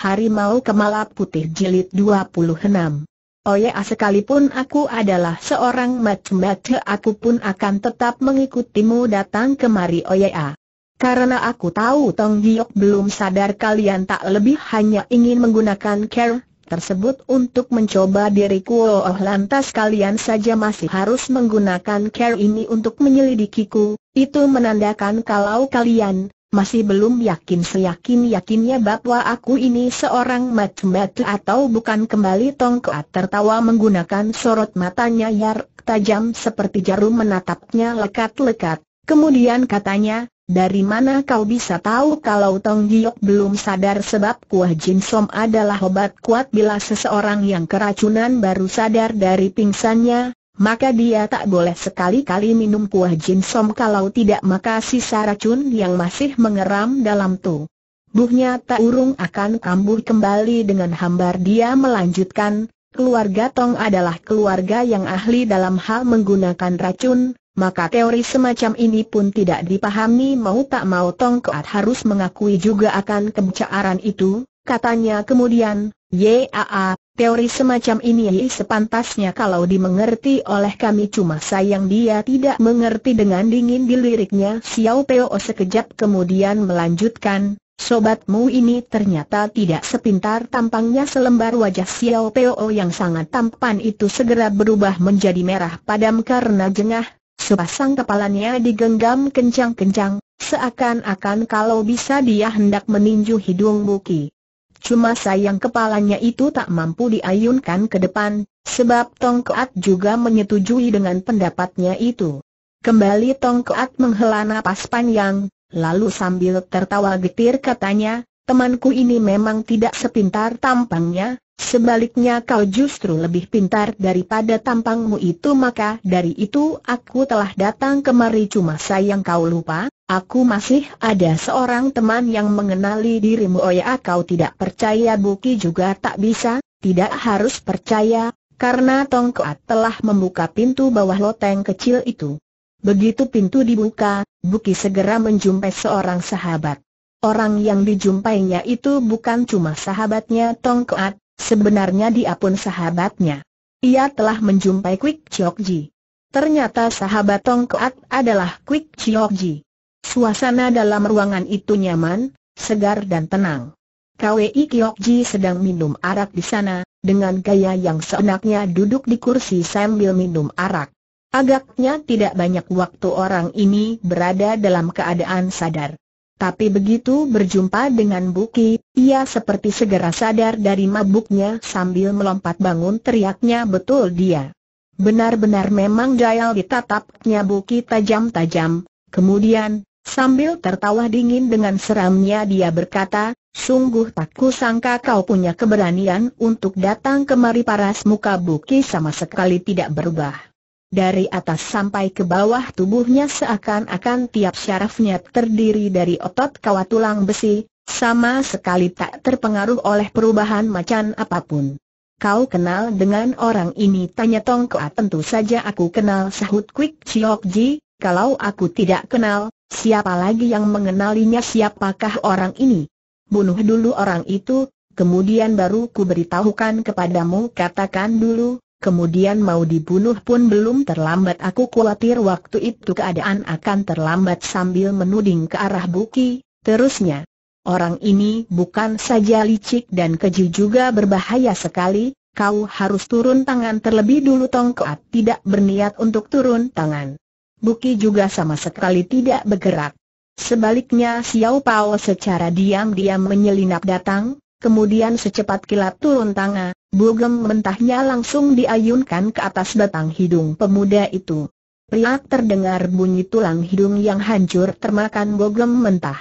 Harimau Kemala Putih Jilid 26 Oh ya sekalipun aku adalah seorang matmete aku pun akan tetap mengikutimu datang kemari Oh ya Karena aku tahu Tong Giok belum sadar kalian tak lebih hanya ingin menggunakan care tersebut untuk mencoba diriku oh lantas kalian saja masih harus menggunakan care ini untuk menyelidikiku, itu menandakan kalau kalian masih belum yakin seyakin-yakinnya bahwa aku ini seorang matematik atau bukan kembali tongkat tertawa menggunakan sorot matanya yang tajam seperti jarum menatapnya lekat-lekat. Kemudian katanya, dari mana kau bisa tahu kalau Tong Giok belum sadar sebab kuah jinsom adalah obat kuat bila seseorang yang keracunan baru sadar dari pingsannya, maka dia tak boleh sekali-kali minum kuah jinsom kalau tidak maka sisa racun yang masih mengeram dalam tu. Buhnya tak urung akan kambuh kembali dengan hambar dia melanjutkan, keluarga Tong adalah keluarga yang ahli dalam hal menggunakan racun, maka teori semacam ini pun tidak dipahami mau tak mau Tong Keat harus mengakui juga akan kebencaaran itu, katanya kemudian, Yaa, teori semacam ini sepantasnya kalau dimengerti oleh kami cuma sayang dia tidak mengerti dengan dingin diliriknya Xiao Peo sekejap kemudian melanjutkan, sobatmu ini ternyata tidak sepintar tampangnya selembar wajah Xiao Peo yang sangat tampan itu segera berubah menjadi merah padam karena jengah, sepasang kepalanya digenggam kencang-kencang, seakan-akan kalau bisa dia hendak meninju hidung Buki cuma sayang kepalanya itu tak mampu diayunkan ke depan, sebab Tong Keat juga menyetujui dengan pendapatnya itu. Kembali Tong Keat menghela napas panjang, lalu sambil tertawa getir katanya, temanku ini memang tidak sepintar tampangnya, Sebaliknya kau justru lebih pintar daripada tampangmu itu maka dari itu aku telah datang kemari cuma sayang kau lupa, aku masih ada seorang teman yang mengenali dirimu oh ya kau tidak percaya Buki juga tak bisa, tidak harus percaya, karena Tongkoat telah membuka pintu bawah loteng kecil itu. Begitu pintu dibuka, Buki segera menjumpai seorang sahabat. Orang yang dijumpainya itu bukan cuma sahabatnya Tongkoat, Sebenarnya dia pun sahabatnya. Ia telah menjumpai Quick Chok Ji. Ternyata sahabat Tong Keat adalah Quick Chok Ji. Suasana dalam ruangan itu nyaman, segar dan tenang. KWI Kiok Ji sedang minum arak di sana, dengan gaya yang seenaknya duduk di kursi sambil minum arak. Agaknya tidak banyak waktu orang ini berada dalam keadaan sadar. Tapi begitu berjumpa dengan Buki, ia seperti segera sadar dari mabuknya sambil melompat bangun teriaknya betul dia. Benar-benar memang Jayal ditatapnya Buki tajam-tajam, kemudian, sambil tertawa dingin dengan seramnya dia berkata, Sungguh tak kusangka kau punya keberanian untuk datang kemari paras muka Buki sama sekali tidak berubah. Dari atas sampai ke bawah tubuhnya seakan-akan tiap syarafnya terdiri dari otot kawat tulang besi, sama sekali tak terpengaruh oleh perubahan macan apapun. Kau kenal dengan orang ini? Tanya Tong Kua tentu saja aku kenal sahut Quick Chiok Ji, kalau aku tidak kenal, siapa lagi yang mengenalinya siapakah orang ini? Bunuh dulu orang itu, kemudian baru ku beritahukan kepadamu katakan dulu, kemudian mau dibunuh pun belum terlambat aku khawatir waktu itu keadaan akan terlambat sambil menuding ke arah Buki, terusnya. Orang ini bukan saja licik dan keji juga berbahaya sekali, kau harus turun tangan terlebih dulu tongkat. tidak berniat untuk turun tangan. Buki juga sama sekali tidak bergerak. Sebaliknya Xiao Pao secara diam-diam menyelinap datang, Kemudian secepat kilat turun tangan, bugem mentahnya langsung diayunkan ke atas batang hidung pemuda itu. Priak terdengar bunyi tulang hidung yang hancur termakan bogem mentah.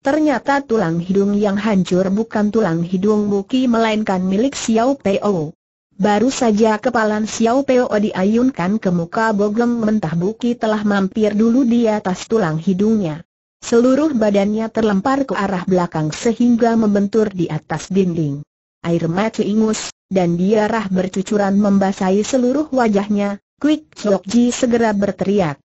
Ternyata tulang hidung yang hancur bukan tulang hidung Buki melainkan milik Xiao Peo. Baru saja kepalan Xiao Peo diayunkan ke muka bogem mentah Buki telah mampir dulu di atas tulang hidungnya. Seluruh badannya terlempar ke arah belakang sehingga membentur di atas dinding. Air mata ingus, dan diarah bercucuran membasahi seluruh wajahnya, Quick Chok Ji segera berteriak.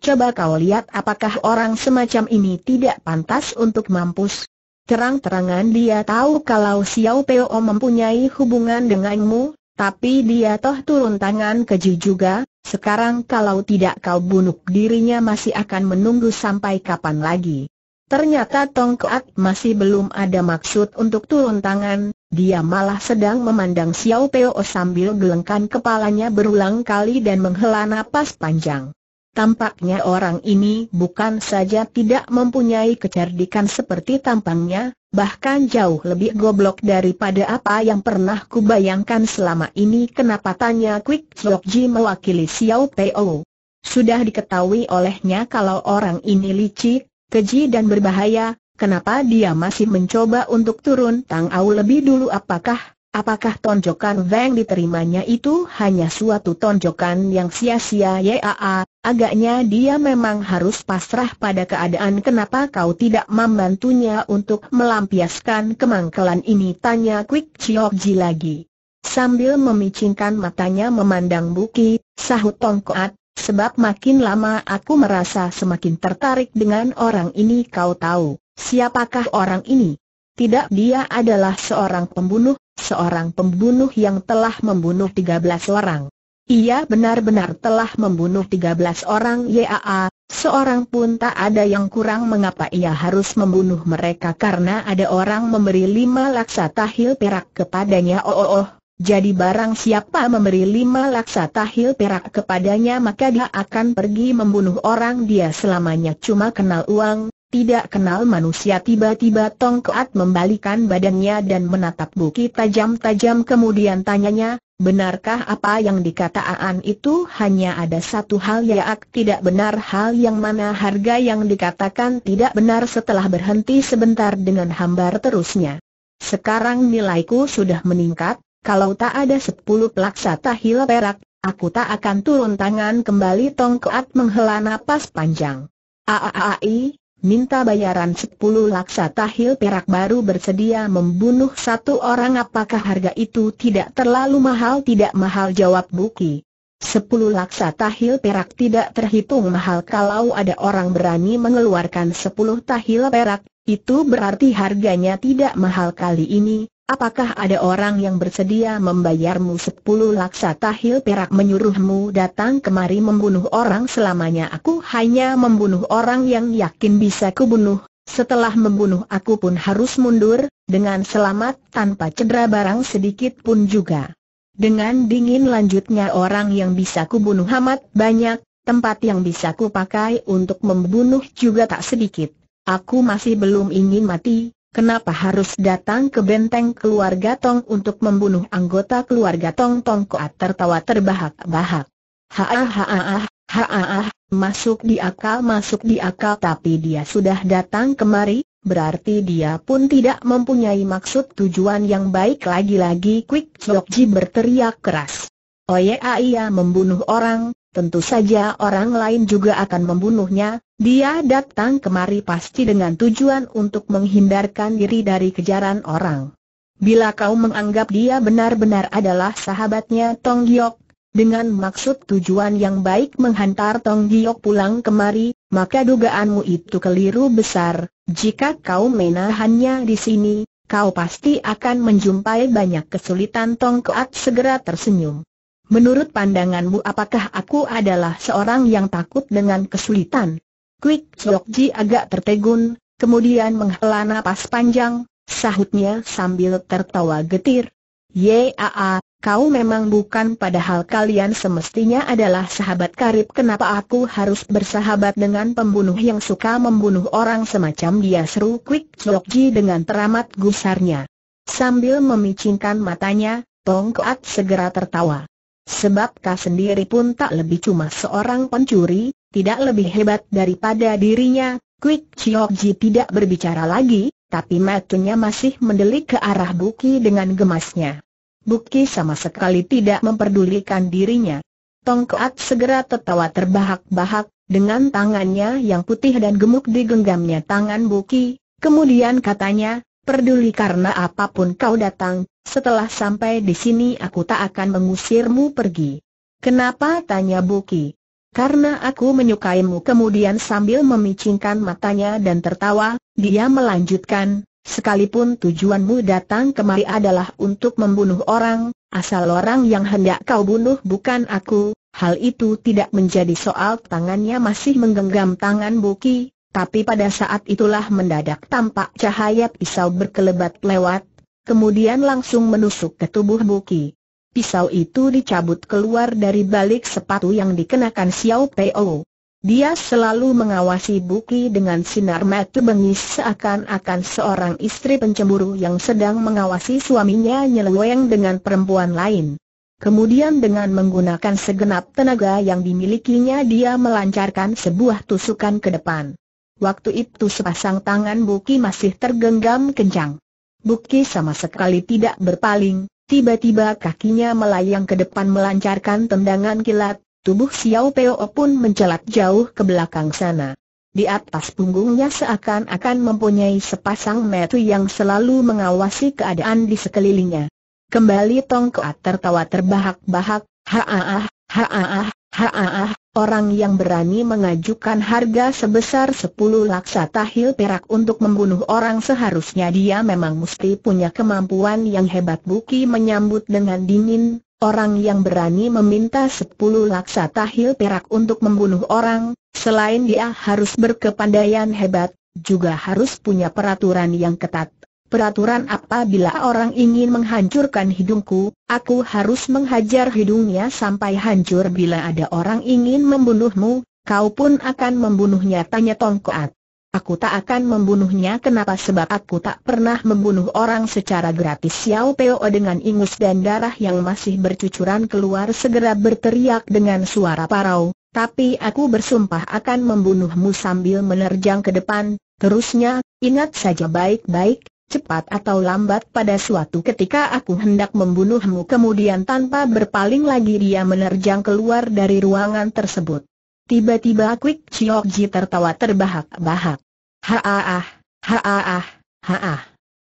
Coba kau lihat apakah orang semacam ini tidak pantas untuk mampus. Terang-terangan dia tahu kalau Xiao Peo mempunyai hubungan denganmu, tapi dia toh turun tangan keji juga, sekarang kalau tidak kau bunuh dirinya masih akan menunggu sampai kapan lagi. Ternyata Tong Keat masih belum ada maksud untuk turun tangan, dia malah sedang memandang Xiao Peo sambil gelengkan kepalanya berulang kali dan menghela napas panjang. Tampaknya orang ini bukan saja tidak mempunyai kecerdikan seperti tampangnya, bahkan jauh lebih goblok daripada apa yang pernah kubayangkan selama ini kenapa tanya Quick Chok Ji mewakili Xiao Po? Sudah diketahui olehnya kalau orang ini licik, keji dan berbahaya, kenapa dia masih mencoba untuk turun tangau lebih dulu apakah Apakah tonjokan Weng diterimanya itu hanya suatu tonjokan yang sia-sia yaa, agaknya dia memang harus pasrah pada keadaan kenapa kau tidak membantunya untuk melampiaskan kemangkelan ini tanya Quick Ji lagi. Sambil memicingkan matanya memandang Buki, sahut Tongkoat, sebab makin lama aku merasa semakin tertarik dengan orang ini kau tahu, siapakah orang ini? Tidak dia adalah seorang pembunuh, Seorang pembunuh yang telah membunuh 13 orang. Ia benar-benar telah membunuh 13 orang YAA, seorang pun tak ada yang kurang mengapa ia harus membunuh mereka karena ada orang memberi lima laksa tahil perak kepadanya oh oh oh. Jadi barang siapa memberi lima laksa tahil perak kepadanya maka dia akan pergi membunuh orang dia selamanya cuma kenal uang, tidak kenal manusia tiba-tiba Tong Keat membalikan badannya dan menatap Buki tajam-tajam kemudian tanyanya, benarkah apa yang dikatakan itu hanya ada satu hal yaak tidak benar hal yang mana harga yang dikatakan tidak benar setelah berhenti sebentar dengan hambar terusnya. Sekarang nilaiku sudah meningkat, kalau tak ada sepuluh pelaksa tahil perak, aku tak akan turun tangan kembali Tong Keat menghela napas panjang. Aaai, minta bayaran 10 laksa tahil perak baru bersedia membunuh satu orang apakah harga itu tidak terlalu mahal tidak mahal jawab Buki. 10 laksa tahil perak tidak terhitung mahal kalau ada orang berani mengeluarkan 10 tahil perak, itu berarti harganya tidak mahal kali ini, Apakah ada orang yang bersedia membayarmu sepuluh laksa tahil perak menyuruhmu datang kemari membunuh orang selamanya aku hanya membunuh orang yang yakin bisa kubunuh, setelah membunuh aku pun harus mundur, dengan selamat tanpa cedera barang sedikit pun juga. Dengan dingin lanjutnya orang yang bisa kubunuh amat banyak, tempat yang bisa kupakai untuk membunuh juga tak sedikit. Aku masih belum ingin mati, Kenapa harus datang ke benteng keluarga Tong untuk membunuh anggota keluarga Tong Tong Koat tertawa terbahak-bahak. Haah, haah, ah, ah, ah, masuk di akal masuk di akal tapi dia sudah datang kemari, berarti dia pun tidak mempunyai maksud tujuan yang baik lagi-lagi Quick Chok berteriak keras. Oye ia membunuh orang, tentu saja orang lain juga akan membunuhnya, dia datang kemari pasti dengan tujuan untuk menghindarkan diri dari kejaran orang. Bila kau menganggap dia benar-benar adalah sahabatnya Tong Giok, dengan maksud tujuan yang baik menghantar Tong Giok pulang kemari, maka dugaanmu itu keliru besar, jika kau menahannya di sini, kau pasti akan menjumpai banyak kesulitan Tong Keat segera tersenyum. Menurut pandanganmu apakah aku adalah seorang yang takut dengan kesulitan? Quick Chokji agak tertegun, kemudian menghela napas panjang, sahutnya sambil tertawa getir. Yaa, kau memang bukan padahal kalian semestinya adalah sahabat karib kenapa aku harus bersahabat dengan pembunuh yang suka membunuh orang semacam dia seru Quick Chokji dengan teramat gusarnya. Sambil memicingkan matanya, Tongkat segera tertawa. Sebab kau sendiri pun tak lebih cuma seorang pencuri, tidak lebih hebat daripada dirinya. Quick Chiokji tidak berbicara lagi, tapi matanya masih mendelik ke arah Buki dengan gemasnya. Buki sama sekali tidak memperdulikan dirinya. Tongkat segera tertawa terbahak-bahak, dengan tangannya yang putih dan gemuk digenggamnya tangan Buki, kemudian katanya, Peduli karena apapun kau datang, setelah sampai di sini aku tak akan mengusirmu pergi. Kenapa? tanya Buki. Karena aku menyukaimu kemudian sambil memicingkan matanya dan tertawa, dia melanjutkan, sekalipun tujuanmu datang kemari adalah untuk membunuh orang, asal orang yang hendak kau bunuh bukan aku, hal itu tidak menjadi soal tangannya masih menggenggam tangan Buki, tapi pada saat itulah mendadak tampak cahaya pisau berkelebat lewat, kemudian langsung menusuk ke tubuh Buki. Pisau itu dicabut keluar dari balik sepatu yang dikenakan Xiao Peo. Dia selalu mengawasi Buki dengan sinar mata bengis seakan-akan seorang istri pencemburu yang sedang mengawasi suaminya nyeleweng dengan perempuan lain. Kemudian dengan menggunakan segenap tenaga yang dimilikinya dia melancarkan sebuah tusukan ke depan. Waktu itu sepasang tangan Buki masih tergenggam kencang. Buki sama sekali tidak berpaling, tiba-tiba kakinya melayang ke depan melancarkan tendangan kilat, tubuh Xiao Peo pun mencelat jauh ke belakang sana. Di atas punggungnya seakan-akan mempunyai sepasang metu yang selalu mengawasi keadaan di sekelilingnya. Kembali Tong Koat tertawa terbahak-bahak, ha ha ha ha-ah-ah. Orang yang berani mengajukan harga sebesar 10 laksa tahil perak untuk membunuh orang seharusnya dia memang mesti punya kemampuan yang hebat Buki menyambut dengan dingin, orang yang berani meminta 10 laksa tahil perak untuk membunuh orang, selain dia harus berkepandaian hebat, juga harus punya peraturan yang ketat, peraturan apabila orang ingin menghancurkan hidungku, aku harus menghajar hidungnya sampai hancur bila ada orang ingin membunuhmu, kau pun akan membunuhnya tanya Tongkoat. Aku tak akan membunuhnya kenapa sebab aku tak pernah membunuh orang secara gratis Xiao Peo dengan ingus dan darah yang masih bercucuran keluar segera berteriak dengan suara parau Tapi aku bersumpah akan membunuhmu sambil menerjang ke depan Terusnya, ingat saja baik-baik, cepat atau lambat pada suatu ketika aku hendak membunuhmu kemudian tanpa berpaling lagi dia menerjang keluar dari ruangan tersebut. Tiba-tiba Quick Chiok Ji tertawa terbahak-bahak. ha-ah-ah, ha-ah.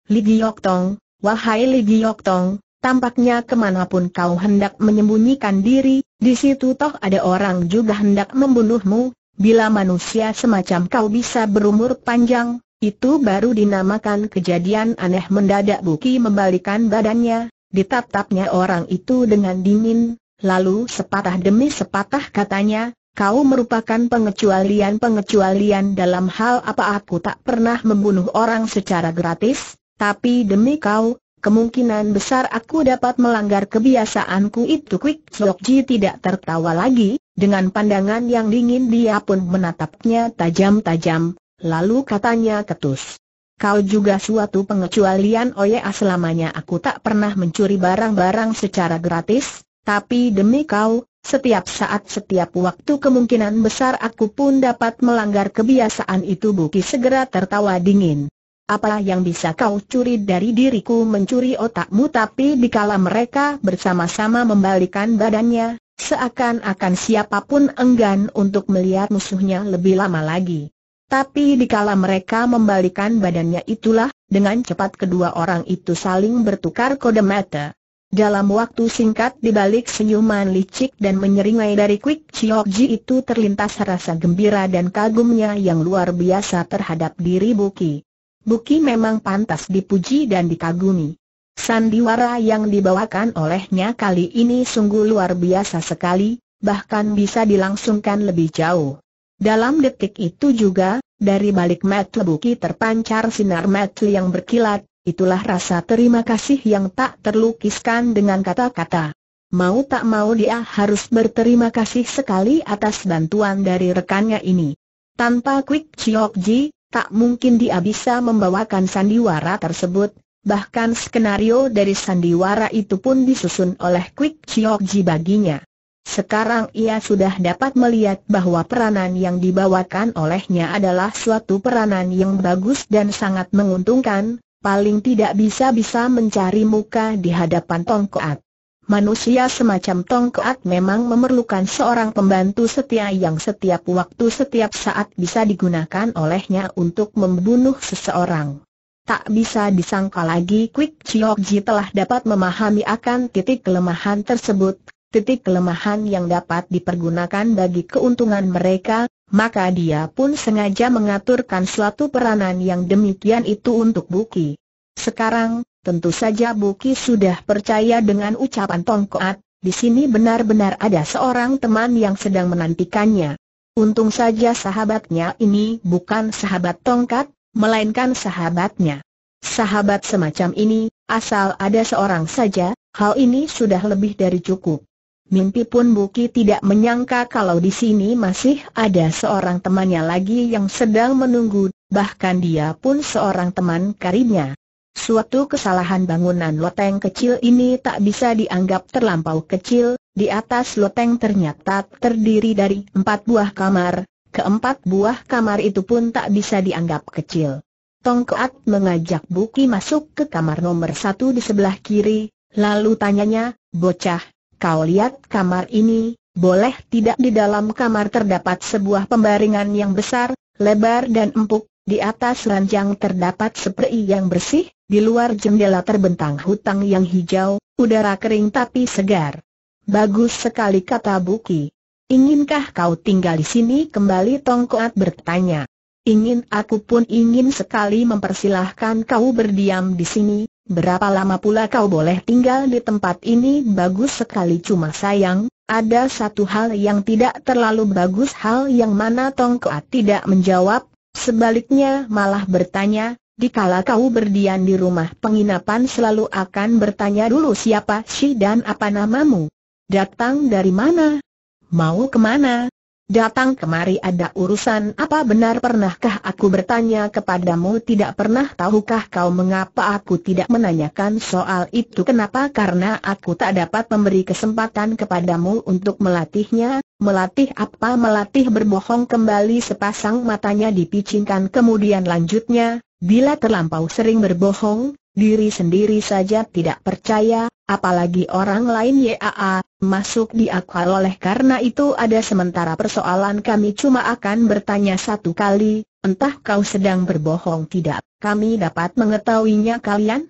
Li Giok Tong, wahai Li Giok Tong, tampaknya kemanapun kau hendak menyembunyikan diri, di situ toh ada orang juga hendak membunuhmu, Bila manusia semacam kau bisa berumur panjang, itu baru dinamakan kejadian aneh mendadak Buki membalikan badannya, ditatapnya orang itu dengan dingin, lalu sepatah demi sepatah katanya, kau merupakan pengecualian-pengecualian dalam hal apa aku tak pernah membunuh orang secara gratis, tapi demi kau, kemungkinan besar aku dapat melanggar kebiasaanku itu Quick Chok Ji tidak tertawa lagi, dengan pandangan yang dingin dia pun menatapnya tajam-tajam, Lalu katanya ketus. Kau juga suatu pengecualian Oya ah, selamanya aku tak pernah mencuri barang-barang secara gratis, tapi demi kau, setiap saat setiap waktu kemungkinan besar aku pun dapat melanggar kebiasaan itu Buki segera tertawa dingin. Apa yang bisa kau curi dari diriku mencuri otakmu tapi dikala mereka bersama-sama membalikan badannya, seakan-akan siapapun enggan untuk melihat musuhnya lebih lama lagi. Tapi dikala mereka membalikan badannya itulah, dengan cepat kedua orang itu saling bertukar kode mata. Dalam waktu singkat di balik senyuman licik dan menyeringai dari Quick Ji itu terlintas rasa gembira dan kagumnya yang luar biasa terhadap diri Buki. Buki memang pantas dipuji dan dikagumi. Sandiwara yang dibawakan olehnya kali ini sungguh luar biasa sekali, bahkan bisa dilangsungkan lebih jauh. Dalam detik itu juga, dari balik mat lebuki terpancar sinar Matli yang berkilat, itulah rasa terima kasih yang tak terlukiskan dengan kata-kata. Mau tak mau dia harus berterima kasih sekali atas bantuan dari rekannya ini. Tanpa Quick Chiok Ji, tak mungkin dia bisa membawakan sandiwara tersebut, bahkan skenario dari sandiwara itu pun disusun oleh Quick Chiok Ji baginya. Sekarang ia sudah dapat melihat bahwa peranan yang dibawakan olehnya adalah suatu peranan yang bagus dan sangat menguntungkan, paling tidak bisa-bisa mencari muka di hadapan Tongkoat. Manusia semacam Tongkoat memang memerlukan seorang pembantu setia yang setiap waktu setiap saat bisa digunakan olehnya untuk membunuh seseorang. Tak bisa disangka lagi Quick Chiok Ji telah dapat memahami akan titik kelemahan tersebut, titik kelemahan yang dapat dipergunakan bagi keuntungan mereka, maka dia pun sengaja mengaturkan suatu peranan yang demikian itu untuk Buki. Sekarang, tentu saja Buki sudah percaya dengan ucapan Tongkoat, di sini benar-benar ada seorang teman yang sedang menantikannya. Untung saja sahabatnya ini bukan sahabat tongkat, melainkan sahabatnya. Sahabat semacam ini, asal ada seorang saja, hal ini sudah lebih dari cukup. Mimpi pun Buki tidak menyangka kalau di sini masih ada seorang temannya lagi yang sedang menunggu, bahkan dia pun seorang teman karibnya. Suatu kesalahan bangunan loteng kecil ini tak bisa dianggap terlampau kecil, di atas loteng ternyata terdiri dari empat buah kamar, keempat buah kamar itu pun tak bisa dianggap kecil. Tongkoat mengajak Buki masuk ke kamar nomor satu di sebelah kiri, lalu tanyanya, bocah, kau lihat kamar ini, boleh tidak di dalam kamar terdapat sebuah pembaringan yang besar, lebar dan empuk, di atas ranjang terdapat seprei yang bersih, di luar jendela terbentang hutang yang hijau, udara kering tapi segar. Bagus sekali kata Buki. Inginkah kau tinggal di sini kembali Tongkoat bertanya. Ingin aku pun ingin sekali mempersilahkan kau berdiam di sini, berapa lama pula kau boleh tinggal di tempat ini bagus sekali cuma sayang, ada satu hal yang tidak terlalu bagus hal yang mana Tongkoat tidak menjawab, sebaliknya malah bertanya, dikala kau berdian di rumah penginapan selalu akan bertanya dulu siapa si dan apa namamu. Datang dari mana? Mau kemana? Datang kemari ada urusan apa benar pernahkah aku bertanya kepadamu tidak pernah tahukah kau mengapa aku tidak menanyakan soal itu kenapa karena aku tak dapat memberi kesempatan kepadamu untuk melatihnya, melatih apa melatih berbohong kembali sepasang matanya dipicingkan kemudian lanjutnya, bila terlampau sering berbohong, diri sendiri saja tidak percaya, apalagi orang lain YAA, masuk di akal oleh karena itu ada sementara persoalan kami cuma akan bertanya satu kali, entah kau sedang berbohong tidak, kami dapat mengetahuinya kalian?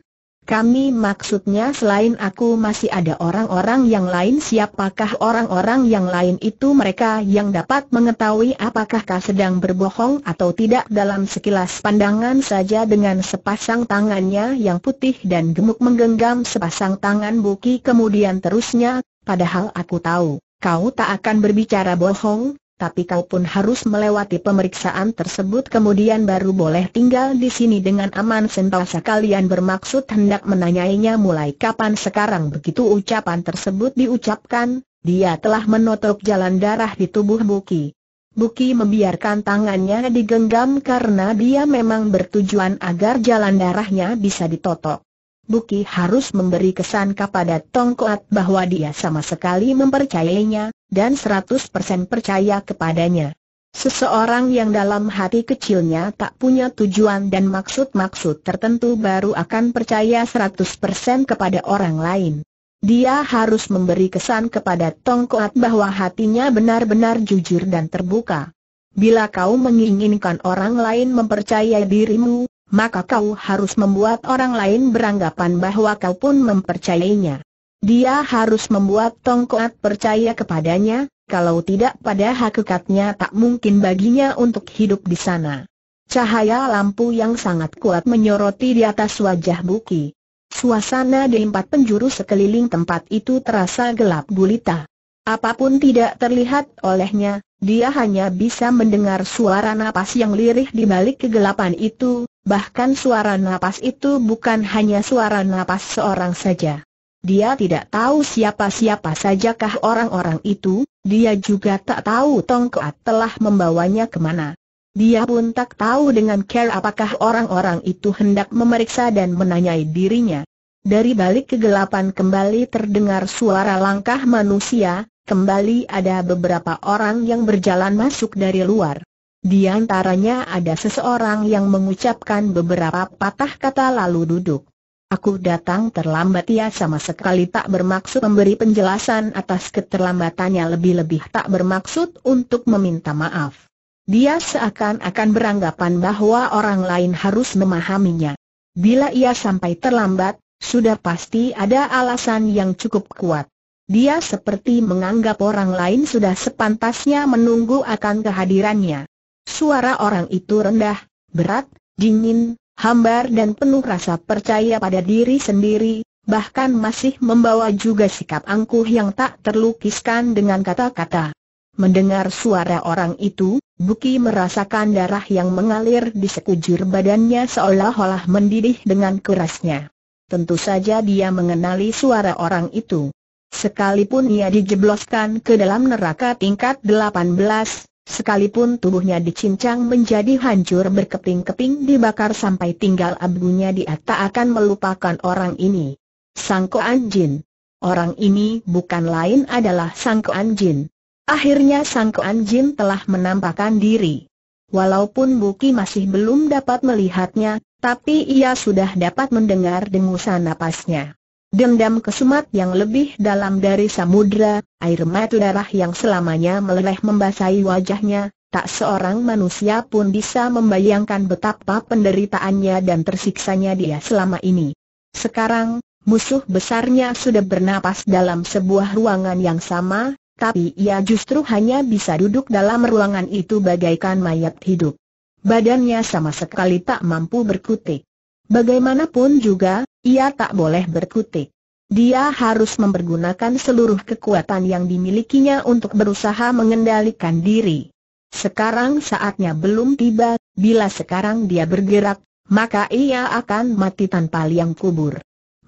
Kami maksudnya selain aku masih ada orang-orang yang lain Siapakah orang-orang yang lain itu mereka yang dapat mengetahui apakah kau sedang berbohong atau tidak Dalam sekilas pandangan saja dengan sepasang tangannya yang putih dan gemuk menggenggam sepasang tangan Buki Kemudian terusnya, padahal aku tahu, kau tak akan berbicara bohong tapi kau pun harus melewati pemeriksaan tersebut kemudian baru boleh tinggal di sini dengan aman Sentosa kalian bermaksud hendak menanyainya mulai kapan sekarang begitu ucapan tersebut diucapkan, dia telah menotok jalan darah di tubuh Buki. Buki membiarkan tangannya digenggam karena dia memang bertujuan agar jalan darahnya bisa ditotok. Buki harus memberi kesan kepada Tong bahwa dia sama sekali mempercayainya, dan 100% percaya kepadanya. Seseorang yang dalam hati kecilnya tak punya tujuan dan maksud-maksud tertentu baru akan percaya 100% kepada orang lain. Dia harus memberi kesan kepada Tong bahwa hatinya benar-benar jujur dan terbuka. Bila kau menginginkan orang lain mempercayai dirimu, maka kau harus membuat orang lain beranggapan bahwa kau pun mempercayainya. Dia harus membuat Tongkoat percaya kepadanya, kalau tidak pada hakikatnya tak mungkin baginya untuk hidup di sana. Cahaya lampu yang sangat kuat menyoroti di atas wajah Buki. Suasana di empat penjuru sekeliling tempat itu terasa gelap gulita. Apapun tidak terlihat olehnya, dia hanya bisa mendengar suara napas yang lirih di balik kegelapan itu, Bahkan suara napas itu bukan hanya suara napas seorang saja. Dia tidak tahu siapa-siapa sajakah orang-orang itu, dia juga tak tahu tongkat telah membawanya kemana. Dia pun tak tahu dengan care apakah orang-orang itu hendak memeriksa dan menanyai dirinya. Dari balik kegelapan kembali terdengar suara langkah manusia, kembali ada beberapa orang yang berjalan masuk dari luar. Di antaranya ada seseorang yang mengucapkan beberapa patah kata lalu duduk. Aku datang terlambat ia sama sekali tak bermaksud memberi penjelasan atas keterlambatannya lebih-lebih tak bermaksud untuk meminta maaf. Dia seakan-akan beranggapan bahwa orang lain harus memahaminya. Bila ia sampai terlambat, sudah pasti ada alasan yang cukup kuat. Dia seperti menganggap orang lain sudah sepantasnya menunggu akan kehadirannya. Suara orang itu rendah, berat, dingin, hambar dan penuh rasa percaya pada diri sendiri, bahkan masih membawa juga sikap angkuh yang tak terlukiskan dengan kata-kata. Mendengar suara orang itu, Buki merasakan darah yang mengalir di sekujur badannya seolah-olah mendidih dengan kerasnya. Tentu saja dia mengenali suara orang itu. Sekalipun ia dijebloskan ke dalam neraka tingkat 18, Sekalipun tubuhnya dicincang menjadi hancur berkeping-keping dibakar sampai tinggal abunya dia tak akan melupakan orang ini. Sangko Anjin. Orang ini bukan lain adalah Sangko Anjin. Akhirnya Sangko Anjin telah menampakkan diri. Walaupun Buki masih belum dapat melihatnya, tapi ia sudah dapat mendengar dengusan napasnya. Dendam kesumat yang lebih dalam dari samudra, air mata darah yang selamanya meleleh membasahi wajahnya, tak seorang manusia pun bisa membayangkan betapa penderitaannya dan tersiksanya dia selama ini. Sekarang, musuh besarnya sudah bernapas dalam sebuah ruangan yang sama, tapi ia justru hanya bisa duduk dalam ruangan itu bagaikan mayat hidup. Badannya sama sekali tak mampu berkutik. Bagaimanapun juga, ia tak boleh berkutik. Dia harus mempergunakan seluruh kekuatan yang dimilikinya untuk berusaha mengendalikan diri. Sekarang saatnya belum tiba, bila sekarang dia bergerak, maka ia akan mati tanpa liang kubur.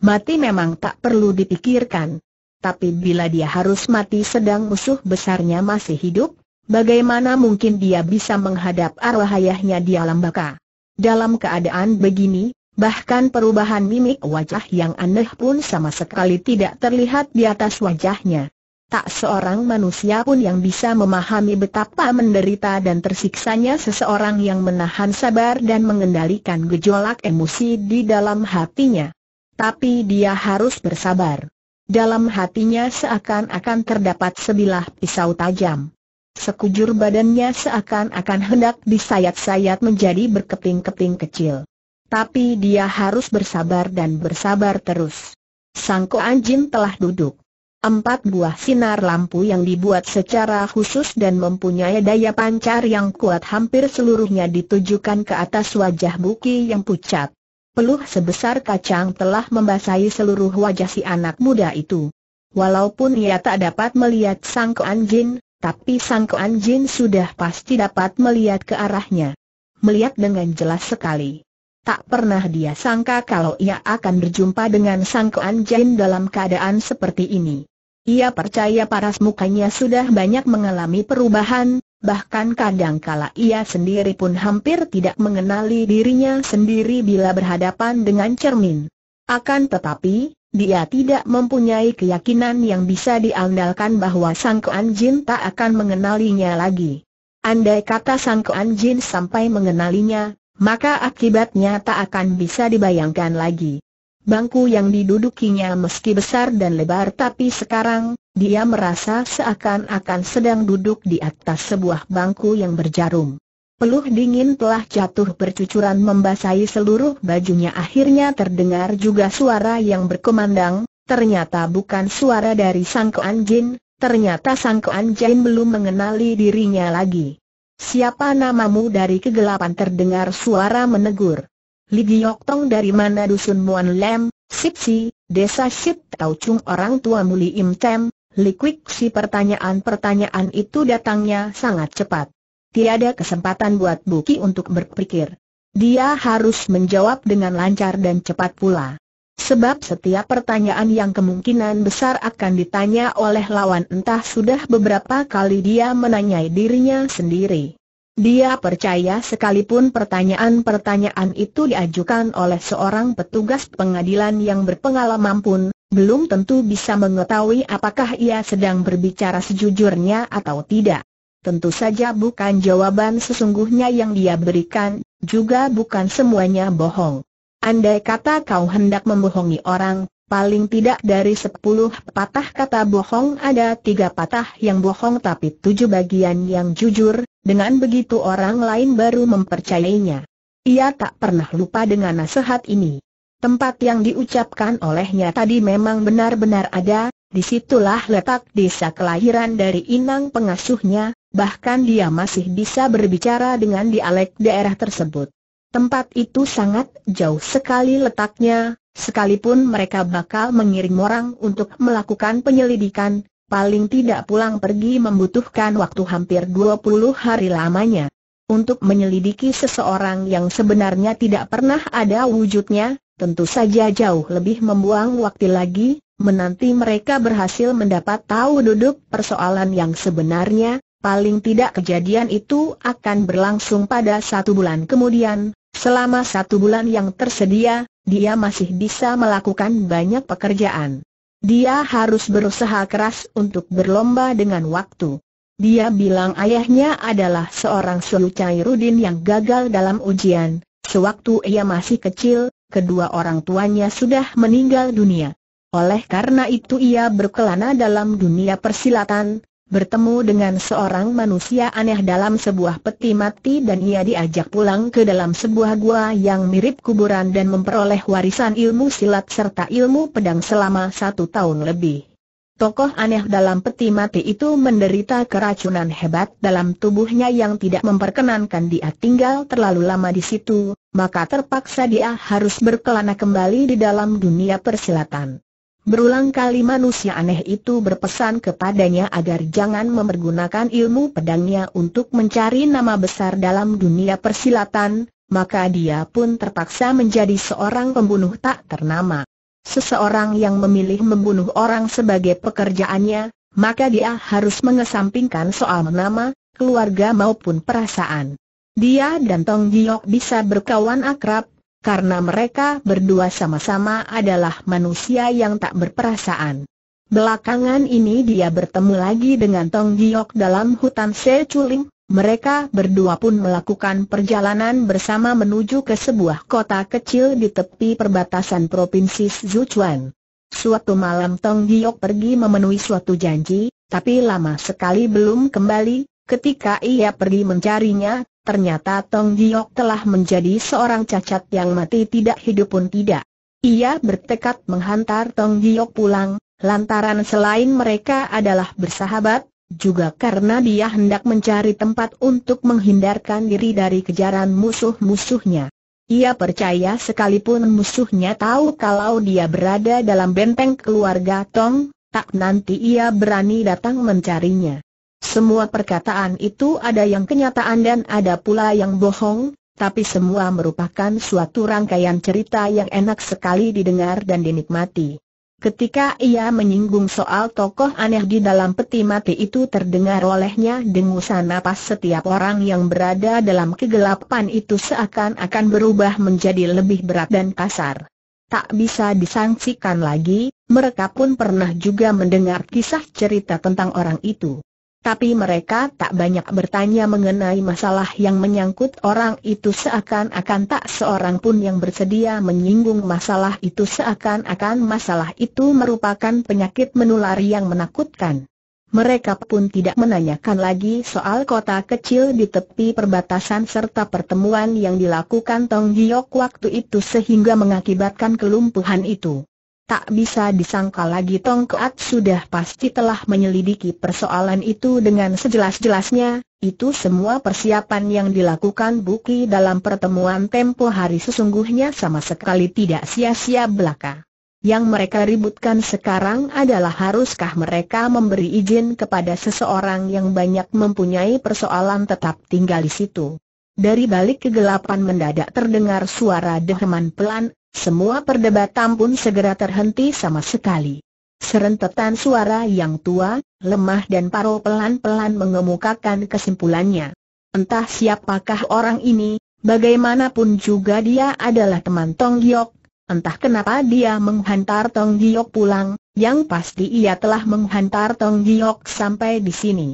Mati memang tak perlu dipikirkan. Tapi bila dia harus mati sedang musuh besarnya masih hidup, bagaimana mungkin dia bisa menghadap arwah ayahnya di alam baka? Dalam keadaan begini, Bahkan perubahan mimik wajah yang aneh pun sama sekali tidak terlihat di atas wajahnya. Tak seorang manusia pun yang bisa memahami betapa menderita dan tersiksanya seseorang yang menahan sabar dan mengendalikan gejolak emosi di dalam hatinya. Tapi dia harus bersabar. Dalam hatinya seakan-akan terdapat sebilah pisau tajam. Sekujur badannya seakan-akan hendak disayat-sayat menjadi berkeping-keping kecil tapi dia harus bersabar dan bersabar terus. Sang Koan Jin telah duduk. Empat buah sinar lampu yang dibuat secara khusus dan mempunyai daya pancar yang kuat hampir seluruhnya ditujukan ke atas wajah Buki yang pucat. Peluh sebesar kacang telah membasahi seluruh wajah si anak muda itu. Walaupun ia tak dapat melihat Sang Koan Jin, tapi Sang Koan Jin sudah pasti dapat melihat ke arahnya. Melihat dengan jelas sekali. Tak pernah dia sangka kalau ia akan berjumpa dengan Sang Kuan Jin dalam keadaan seperti ini. Ia percaya paras mukanya sudah banyak mengalami perubahan, bahkan kadangkala ia sendiri pun hampir tidak mengenali dirinya sendiri bila berhadapan dengan cermin. Akan tetapi, dia tidak mempunyai keyakinan yang bisa diandalkan bahwa Sang Kuan Jin tak akan mengenalinya lagi. Andai kata Sang Kuan Jin sampai mengenalinya, maka akibatnya tak akan bisa dibayangkan lagi. Bangku yang didudukinya meski besar dan lebar tapi sekarang, dia merasa seakan-akan sedang duduk di atas sebuah bangku yang berjarum. Peluh dingin telah jatuh bercucuran membasahi seluruh bajunya akhirnya terdengar juga suara yang berkemandang. ternyata bukan suara dari Sang Jin, ternyata Sang Jin belum mengenali dirinya lagi. Siapa namamu dari kegelapan terdengar suara menegur. Li Tong dari mana dusun Muan Lem, Sip Si, desa Sip, Tau Chung orang tua Muli Im Tem, Li Kwik si pertanyaan-pertanyaan itu datangnya sangat cepat. Tiada kesempatan buat Buki untuk berpikir. Dia harus menjawab dengan lancar dan cepat pula. Sebab setiap pertanyaan yang kemungkinan besar akan ditanya oleh lawan entah sudah beberapa kali dia menanyai dirinya sendiri. Dia percaya sekalipun pertanyaan-pertanyaan itu diajukan oleh seorang petugas pengadilan yang berpengalaman pun, belum tentu bisa mengetahui apakah ia sedang berbicara sejujurnya atau tidak. Tentu saja bukan jawaban sesungguhnya yang dia berikan, juga bukan semuanya bohong. Andai kata kau hendak membohongi orang, paling tidak dari sepuluh patah kata bohong ada tiga patah yang bohong tapi tujuh bagian yang jujur, dengan begitu orang lain baru mempercayainya. Ia tak pernah lupa dengan nasihat ini. Tempat yang diucapkan olehnya tadi memang benar-benar ada, disitulah letak desa kelahiran dari inang pengasuhnya, bahkan dia masih bisa berbicara dengan dialek daerah tersebut. Tempat itu sangat jauh sekali letaknya, sekalipun mereka bakal mengirim orang untuk melakukan penyelidikan, paling tidak pulang pergi membutuhkan waktu hampir 20 hari lamanya. Untuk menyelidiki seseorang yang sebenarnya tidak pernah ada wujudnya, tentu saja jauh lebih membuang waktu lagi, menanti mereka berhasil mendapat tahu duduk persoalan yang sebenarnya, paling tidak kejadian itu akan berlangsung pada satu bulan kemudian, Selama satu bulan yang tersedia, dia masih bisa melakukan banyak pekerjaan. Dia harus berusaha keras untuk berlomba dengan waktu. Dia bilang ayahnya adalah seorang Sulu Cairudin yang gagal dalam ujian. Sewaktu ia masih kecil, kedua orang tuanya sudah meninggal dunia. Oleh karena itu ia berkelana dalam dunia persilatan, bertemu dengan seorang manusia aneh dalam sebuah peti mati dan ia diajak pulang ke dalam sebuah gua yang mirip kuburan dan memperoleh warisan ilmu silat serta ilmu pedang selama satu tahun lebih. Tokoh aneh dalam peti mati itu menderita keracunan hebat dalam tubuhnya yang tidak memperkenankan dia tinggal terlalu lama di situ, maka terpaksa dia harus berkelana kembali di dalam dunia persilatan. Berulang kali manusia aneh itu berpesan kepadanya agar jangan memergunakan ilmu pedangnya untuk mencari nama besar dalam dunia persilatan, maka dia pun terpaksa menjadi seorang pembunuh tak ternama. Seseorang yang memilih membunuh orang sebagai pekerjaannya, maka dia harus mengesampingkan soal nama, keluarga maupun perasaan. Dia dan Tong Giok bisa berkawan akrab, karena mereka berdua sama-sama adalah manusia yang tak berperasaan. Belakangan ini dia bertemu lagi dengan Tong Giok dalam hutan Seculing, mereka berdua pun melakukan perjalanan bersama menuju ke sebuah kota kecil di tepi perbatasan Provinsi Sichuan. Suatu malam Tong Giok pergi memenuhi suatu janji, tapi lama sekali belum kembali, ketika ia pergi mencarinya, Ternyata Tong Giok telah menjadi seorang cacat yang mati tidak hidup pun tidak. Ia bertekad menghantar Tong Giok pulang, lantaran selain mereka adalah bersahabat, juga karena dia hendak mencari tempat untuk menghindarkan diri dari kejaran musuh-musuhnya. Ia percaya sekalipun musuhnya tahu kalau dia berada dalam benteng keluarga Tong, tak nanti ia berani datang mencarinya. Semua perkataan itu ada yang kenyataan dan ada pula yang bohong, tapi semua merupakan suatu rangkaian cerita yang enak sekali didengar dan dinikmati. Ketika ia menyinggung soal tokoh aneh di dalam peti mati itu terdengar olehnya dengusan napas setiap orang yang berada dalam kegelapan itu seakan-akan berubah menjadi lebih berat dan kasar. Tak bisa disangsikan lagi, mereka pun pernah juga mendengar kisah cerita tentang orang itu tapi mereka tak banyak bertanya mengenai masalah yang menyangkut orang itu seakan-akan tak seorang pun yang bersedia menyinggung masalah itu seakan-akan masalah itu merupakan penyakit menular yang menakutkan. Mereka pun tidak menanyakan lagi soal kota kecil di tepi perbatasan serta pertemuan yang dilakukan Tong Giok waktu itu sehingga mengakibatkan kelumpuhan itu. Tak bisa disangka lagi Tong Keat sudah pasti telah menyelidiki persoalan itu dengan sejelas-jelasnya, itu semua persiapan yang dilakukan Buki dalam pertemuan tempo hari sesungguhnya sama sekali tidak sia-sia belaka. Yang mereka ributkan sekarang adalah haruskah mereka memberi izin kepada seseorang yang banyak mempunyai persoalan tetap tinggal di situ. Dari balik kegelapan mendadak terdengar suara deheman pelan, semua perdebatan pun segera terhenti sama sekali. Serentetan suara yang tua, lemah dan paro pelan-pelan mengemukakan kesimpulannya. Entah siapakah orang ini, bagaimanapun juga dia adalah teman Tong Giok. Entah kenapa dia menghantar Tong Giok pulang, yang pasti ia telah menghantar Tong Giok sampai di sini.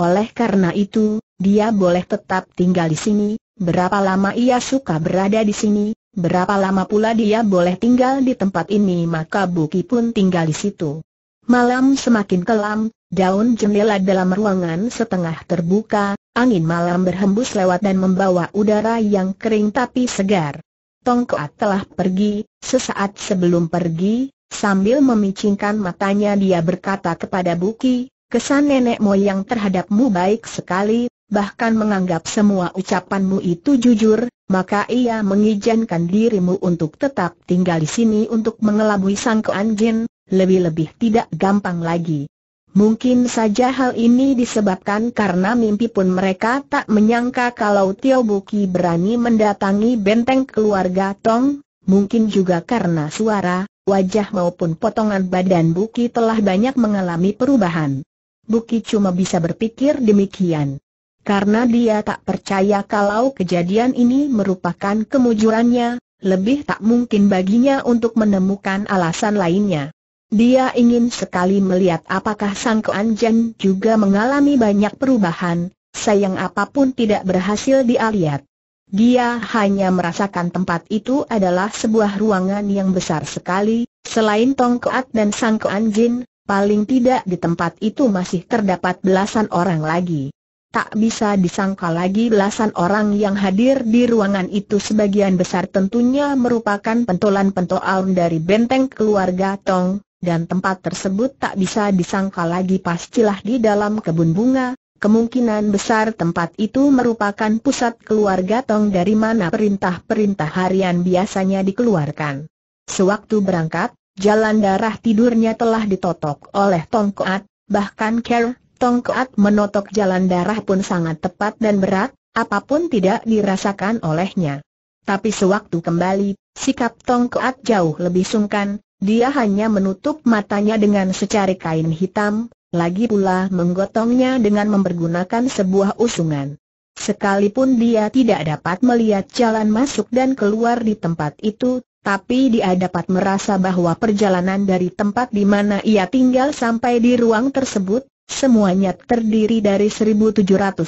Oleh karena itu, dia boleh tetap tinggal di sini, berapa lama ia suka berada di sini, Berapa lama pula dia boleh tinggal di tempat ini maka Buki pun tinggal di situ. Malam semakin kelam, daun jendela dalam ruangan setengah terbuka, angin malam berhembus lewat dan membawa udara yang kering tapi segar. Tongkoat telah pergi, sesaat sebelum pergi, sambil memicingkan matanya dia berkata kepada Buki, kesan nenek moyang terhadapmu baik sekali, bahkan menganggap semua ucapanmu itu jujur, maka ia mengizinkan dirimu untuk tetap tinggal di sini untuk mengelabui sang keanjin, lebih-lebih tidak gampang lagi. Mungkin saja hal ini disebabkan karena mimpi pun mereka tak menyangka kalau Tio Buki berani mendatangi benteng keluarga Tong, mungkin juga karena suara, wajah maupun potongan badan Buki telah banyak mengalami perubahan. Buki cuma bisa berpikir demikian karena dia tak percaya kalau kejadian ini merupakan kemujurannya, lebih tak mungkin baginya untuk menemukan alasan lainnya. Dia ingin sekali melihat apakah Sang Kuan Jen juga mengalami banyak perubahan, sayang apapun tidak berhasil dia lihat. Dia hanya merasakan tempat itu adalah sebuah ruangan yang besar sekali, selain Tong Kuat dan Sang Kuan Jin, paling tidak di tempat itu masih terdapat belasan orang lagi. Tak bisa disangka lagi belasan orang yang hadir di ruangan itu sebagian besar tentunya merupakan pentolan-pentolan dari benteng keluarga Tong, dan tempat tersebut tak bisa disangka lagi pastilah di dalam kebun bunga, Kemungkinan besar tempat itu merupakan pusat keluarga Tong dari mana perintah-perintah harian biasanya dikeluarkan. Sewaktu berangkat, jalan darah tidurnya telah ditotok oleh Tong Koat, bahkan Ker, tongkat menotok jalan darah pun sangat tepat dan berat, apapun tidak dirasakan olehnya. Tapi sewaktu kembali, sikap tongkat jauh lebih sungkan, dia hanya menutup matanya dengan secari kain hitam, lagi pula menggotongnya dengan mempergunakan sebuah usungan. Sekalipun dia tidak dapat melihat jalan masuk dan keluar di tempat itu, tapi dia dapat merasa bahwa perjalanan dari tempat di mana ia tinggal sampai di ruang tersebut, Semuanya terdiri dari 1783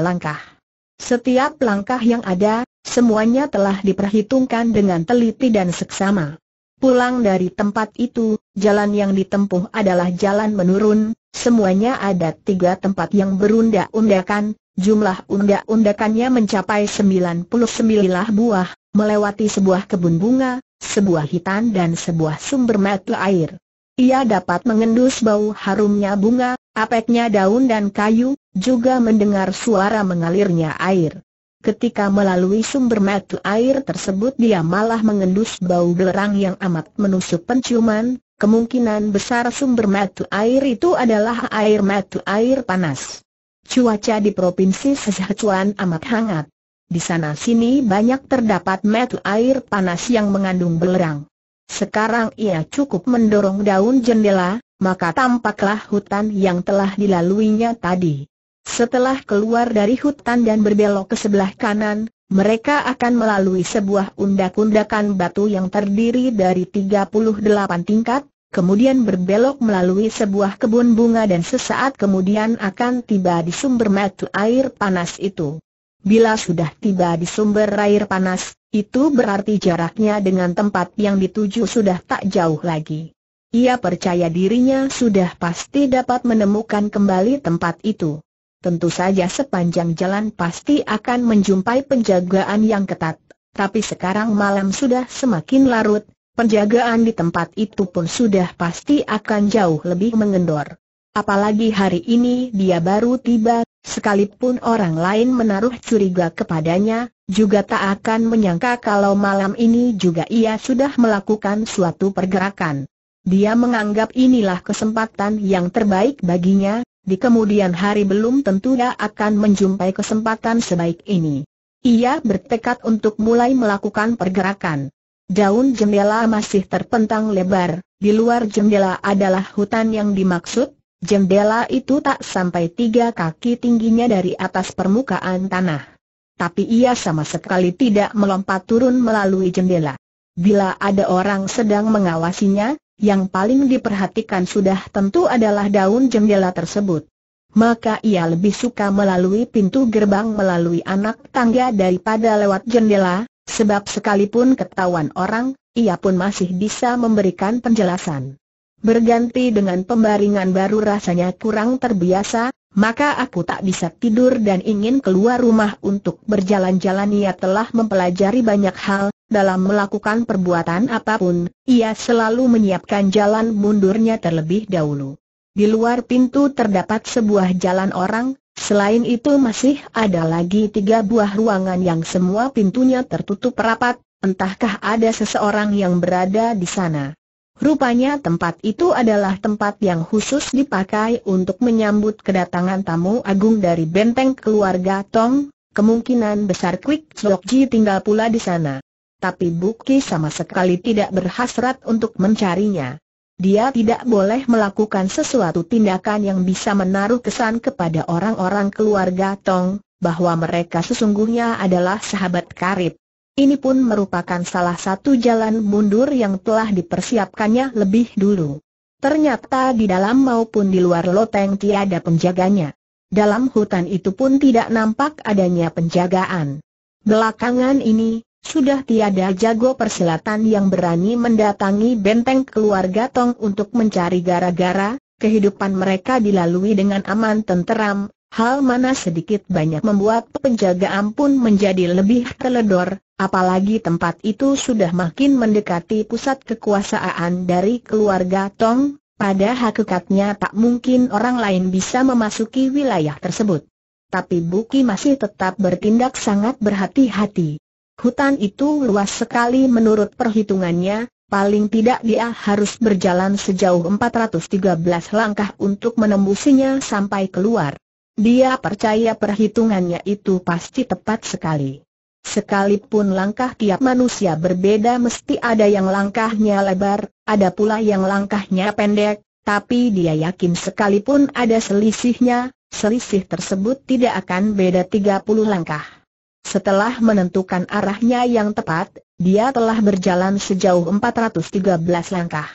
langkah. Setiap langkah yang ada, semuanya telah diperhitungkan dengan teliti dan seksama. Pulang dari tempat itu, jalan yang ditempuh adalah jalan menurun, semuanya ada tiga tempat yang berundak-undakan, jumlah undak-undakannya mencapai 99 buah, melewati sebuah kebun bunga, sebuah hitan dan sebuah sumber mata air. Ia dapat mengendus bau harumnya bunga, apeknya daun dan kayu, juga mendengar suara mengalirnya air. Ketika melalui sumber mata air tersebut dia malah mengendus bau belerang yang amat menusuk penciuman, kemungkinan besar sumber mata air itu adalah air mata air panas. Cuaca di Provinsi Sichuan amat hangat. Di sana-sini banyak terdapat mata air panas yang mengandung belerang. Sekarang ia cukup mendorong daun jendela, maka tampaklah hutan yang telah dilaluinya tadi. Setelah keluar dari hutan dan berbelok ke sebelah kanan, mereka akan melalui sebuah undak-undakan batu yang terdiri dari 38 tingkat, kemudian berbelok melalui sebuah kebun bunga dan sesaat kemudian akan tiba di sumber mata air panas itu. Bila sudah tiba di sumber air panas, itu berarti jaraknya dengan tempat yang dituju sudah tak jauh lagi. Ia percaya dirinya sudah pasti dapat menemukan kembali tempat itu. Tentu saja sepanjang jalan pasti akan menjumpai penjagaan yang ketat, tapi sekarang malam sudah semakin larut, penjagaan di tempat itu pun sudah pasti akan jauh lebih mengendor. Apalagi hari ini dia baru tiba, sekalipun orang lain menaruh curiga kepadanya, juga tak akan menyangka kalau malam ini juga ia sudah melakukan suatu pergerakan. Dia menganggap inilah kesempatan yang terbaik baginya, di kemudian hari belum tentu dia akan menjumpai kesempatan sebaik ini. Ia bertekad untuk mulai melakukan pergerakan. Daun jendela masih terpentang lebar, di luar jendela adalah hutan yang dimaksud, Jendela itu tak sampai tiga kaki tingginya dari atas permukaan tanah. Tapi ia sama sekali tidak melompat turun melalui jendela. Bila ada orang sedang mengawasinya, yang paling diperhatikan sudah tentu adalah daun jendela tersebut. Maka ia lebih suka melalui pintu gerbang melalui anak tangga daripada lewat jendela, sebab sekalipun ketahuan orang, ia pun masih bisa memberikan penjelasan berganti dengan pembaringan baru rasanya kurang terbiasa, maka aku tak bisa tidur dan ingin keluar rumah untuk berjalan-jalan. Ia telah mempelajari banyak hal, dalam melakukan perbuatan apapun, ia selalu menyiapkan jalan mundurnya terlebih dahulu. Di luar pintu terdapat sebuah jalan orang, selain itu masih ada lagi tiga buah ruangan yang semua pintunya tertutup rapat, entahkah ada seseorang yang berada di sana. Rupanya tempat itu adalah tempat yang khusus dipakai untuk menyambut kedatangan tamu agung dari benteng keluarga Tong, kemungkinan besar Quick Chok Ji tinggal pula di sana. Tapi Buki sama sekali tidak berhasrat untuk mencarinya. Dia tidak boleh melakukan sesuatu tindakan yang bisa menaruh kesan kepada orang-orang keluarga Tong, bahwa mereka sesungguhnya adalah sahabat karib. Ini pun merupakan salah satu jalan mundur yang telah dipersiapkannya lebih dulu. Ternyata di dalam maupun di luar loteng tiada penjaganya. Dalam hutan itu pun tidak nampak adanya penjagaan. Belakangan ini, sudah tiada jago persilatan yang berani mendatangi benteng keluarga Tong untuk mencari gara-gara, kehidupan mereka dilalui dengan aman tenteram, hal mana sedikit banyak membuat penjagaan pun menjadi lebih teledor, Apalagi tempat itu sudah makin mendekati pusat kekuasaan dari keluarga Tong, pada hakikatnya tak mungkin orang lain bisa memasuki wilayah tersebut. Tapi Buki masih tetap bertindak sangat berhati-hati. Hutan itu luas sekali menurut perhitungannya, paling tidak dia harus berjalan sejauh 413 langkah untuk menembusinya sampai keluar. Dia percaya perhitungannya itu pasti tepat sekali. Sekalipun langkah tiap manusia berbeda mesti ada yang langkahnya lebar, ada pula yang langkahnya pendek, tapi dia yakin sekalipun ada selisihnya, selisih tersebut tidak akan beda 30 langkah. Setelah menentukan arahnya yang tepat, dia telah berjalan sejauh 413 langkah.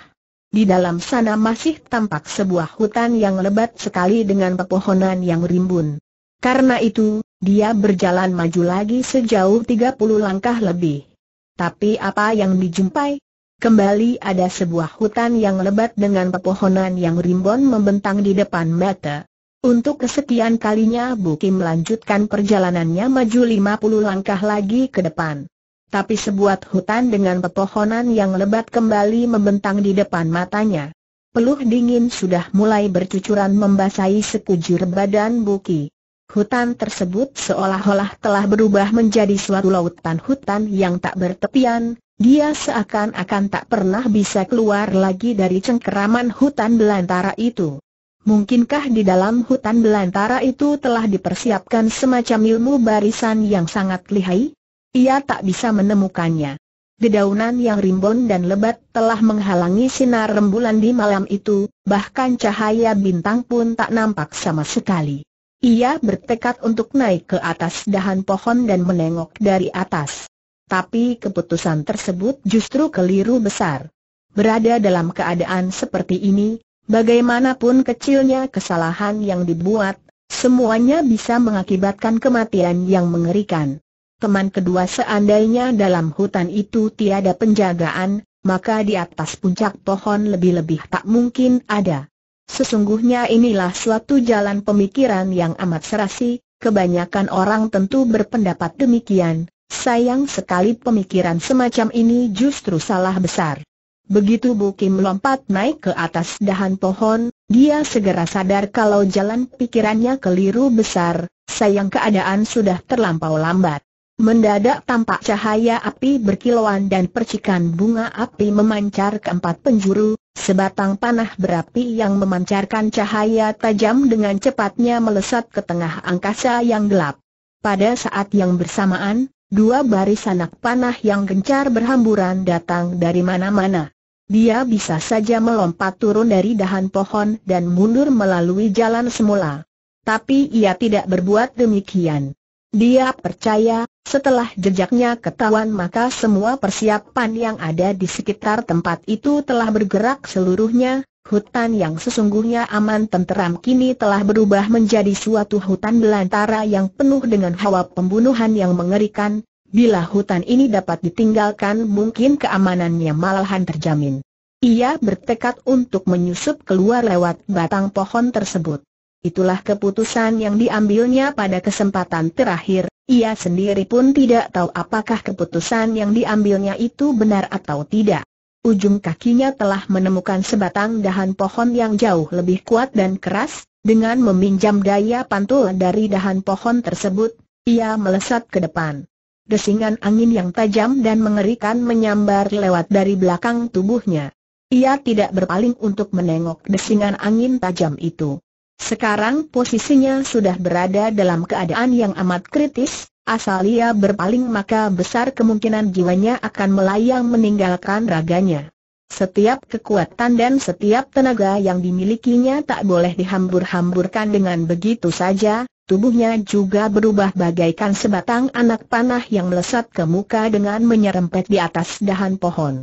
Di dalam sana masih tampak sebuah hutan yang lebat sekali dengan pepohonan yang rimbun. Karena itu, dia berjalan maju lagi sejauh 30 langkah lebih. Tapi apa yang dijumpai? Kembali ada sebuah hutan yang lebat dengan pepohonan yang rimbun membentang di depan mata. Untuk kesekian kalinya Buki melanjutkan perjalanannya maju 50 langkah lagi ke depan. Tapi sebuah hutan dengan pepohonan yang lebat kembali membentang di depan matanya. Peluh dingin sudah mulai bercucuran membasahi sekujur badan Buki. Hutan tersebut seolah-olah telah berubah menjadi suatu lautan hutan yang tak bertepian, dia seakan-akan tak pernah bisa keluar lagi dari cengkeraman hutan belantara itu. Mungkinkah di dalam hutan belantara itu telah dipersiapkan semacam ilmu barisan yang sangat lihai? Ia tak bisa menemukannya. Dedaunan yang rimbun dan lebat telah menghalangi sinar rembulan di malam itu, bahkan cahaya bintang pun tak nampak sama sekali. Ia bertekad untuk naik ke atas dahan pohon dan menengok dari atas. Tapi keputusan tersebut justru keliru besar. Berada dalam keadaan seperti ini, bagaimanapun kecilnya kesalahan yang dibuat, semuanya bisa mengakibatkan kematian yang mengerikan. Teman kedua seandainya dalam hutan itu tiada penjagaan, maka di atas puncak pohon lebih-lebih tak mungkin ada. Sesungguhnya inilah suatu jalan pemikiran yang amat serasi, kebanyakan orang tentu berpendapat demikian, sayang sekali pemikiran semacam ini justru salah besar. Begitu Bukim lompat naik ke atas dahan pohon, dia segera sadar kalau jalan pikirannya keliru besar, sayang keadaan sudah terlampau lambat. Mendadak tampak cahaya api berkilauan dan percikan bunga api memancar ke empat penjuru, Sebatang panah berapi yang memancarkan cahaya tajam dengan cepatnya melesat ke tengah angkasa yang gelap. Pada saat yang bersamaan, dua baris anak panah yang gencar berhamburan datang dari mana-mana. Dia bisa saja melompat turun dari dahan pohon dan mundur melalui jalan semula. Tapi ia tidak berbuat demikian. Dia percaya, setelah jejaknya ketahuan maka semua persiapan yang ada di sekitar tempat itu telah bergerak seluruhnya, hutan yang sesungguhnya aman tenteram kini telah berubah menjadi suatu hutan belantara yang penuh dengan hawa pembunuhan yang mengerikan, bila hutan ini dapat ditinggalkan mungkin keamanannya malahan terjamin. Ia bertekad untuk menyusup keluar lewat batang pohon tersebut. Itulah keputusan yang diambilnya pada kesempatan terakhir, ia sendiri pun tidak tahu apakah keputusan yang diambilnya itu benar atau tidak. Ujung kakinya telah menemukan sebatang dahan pohon yang jauh lebih kuat dan keras, dengan meminjam daya pantul dari dahan pohon tersebut, ia melesat ke depan. Desingan angin yang tajam dan mengerikan menyambar lewat dari belakang tubuhnya. Ia tidak berpaling untuk menengok desingan angin tajam itu. Sekarang posisinya sudah berada dalam keadaan yang amat kritis, asal ia berpaling maka besar kemungkinan jiwanya akan melayang meninggalkan raganya. Setiap kekuatan dan setiap tenaga yang dimilikinya tak boleh dihambur-hamburkan dengan begitu saja, tubuhnya juga berubah bagaikan sebatang anak panah yang melesat ke muka dengan menyerempet di atas dahan pohon.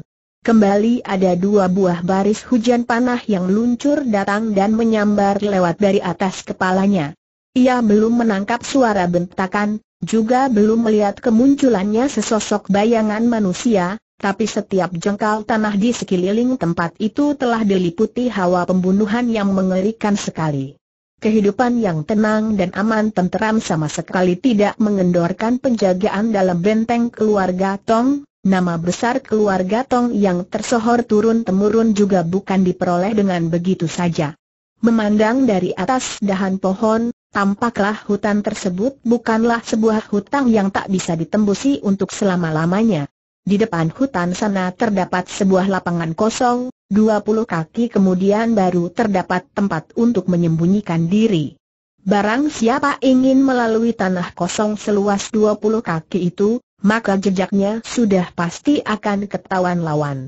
Kembali ada dua buah baris hujan panah yang luncur datang dan menyambar lewat dari atas kepalanya. Ia belum menangkap suara bentakan, juga belum melihat kemunculannya sesosok bayangan manusia, tapi setiap jengkal tanah di sekeliling tempat itu telah diliputi hawa pembunuhan yang mengerikan sekali. Kehidupan yang tenang dan aman tenteram sama sekali tidak mengendorkan penjagaan dalam benteng keluarga Tong, Nama besar keluarga Tong yang tersohor turun-temurun juga bukan diperoleh dengan begitu saja. Memandang dari atas dahan pohon, tampaklah hutan tersebut bukanlah sebuah hutang yang tak bisa ditembusi untuk selama-lamanya. Di depan hutan sana terdapat sebuah lapangan kosong, 20 kaki kemudian baru terdapat tempat untuk menyembunyikan diri. Barang siapa ingin melalui tanah kosong seluas 20 kaki itu, maka jejaknya sudah pasti akan ketahuan lawan.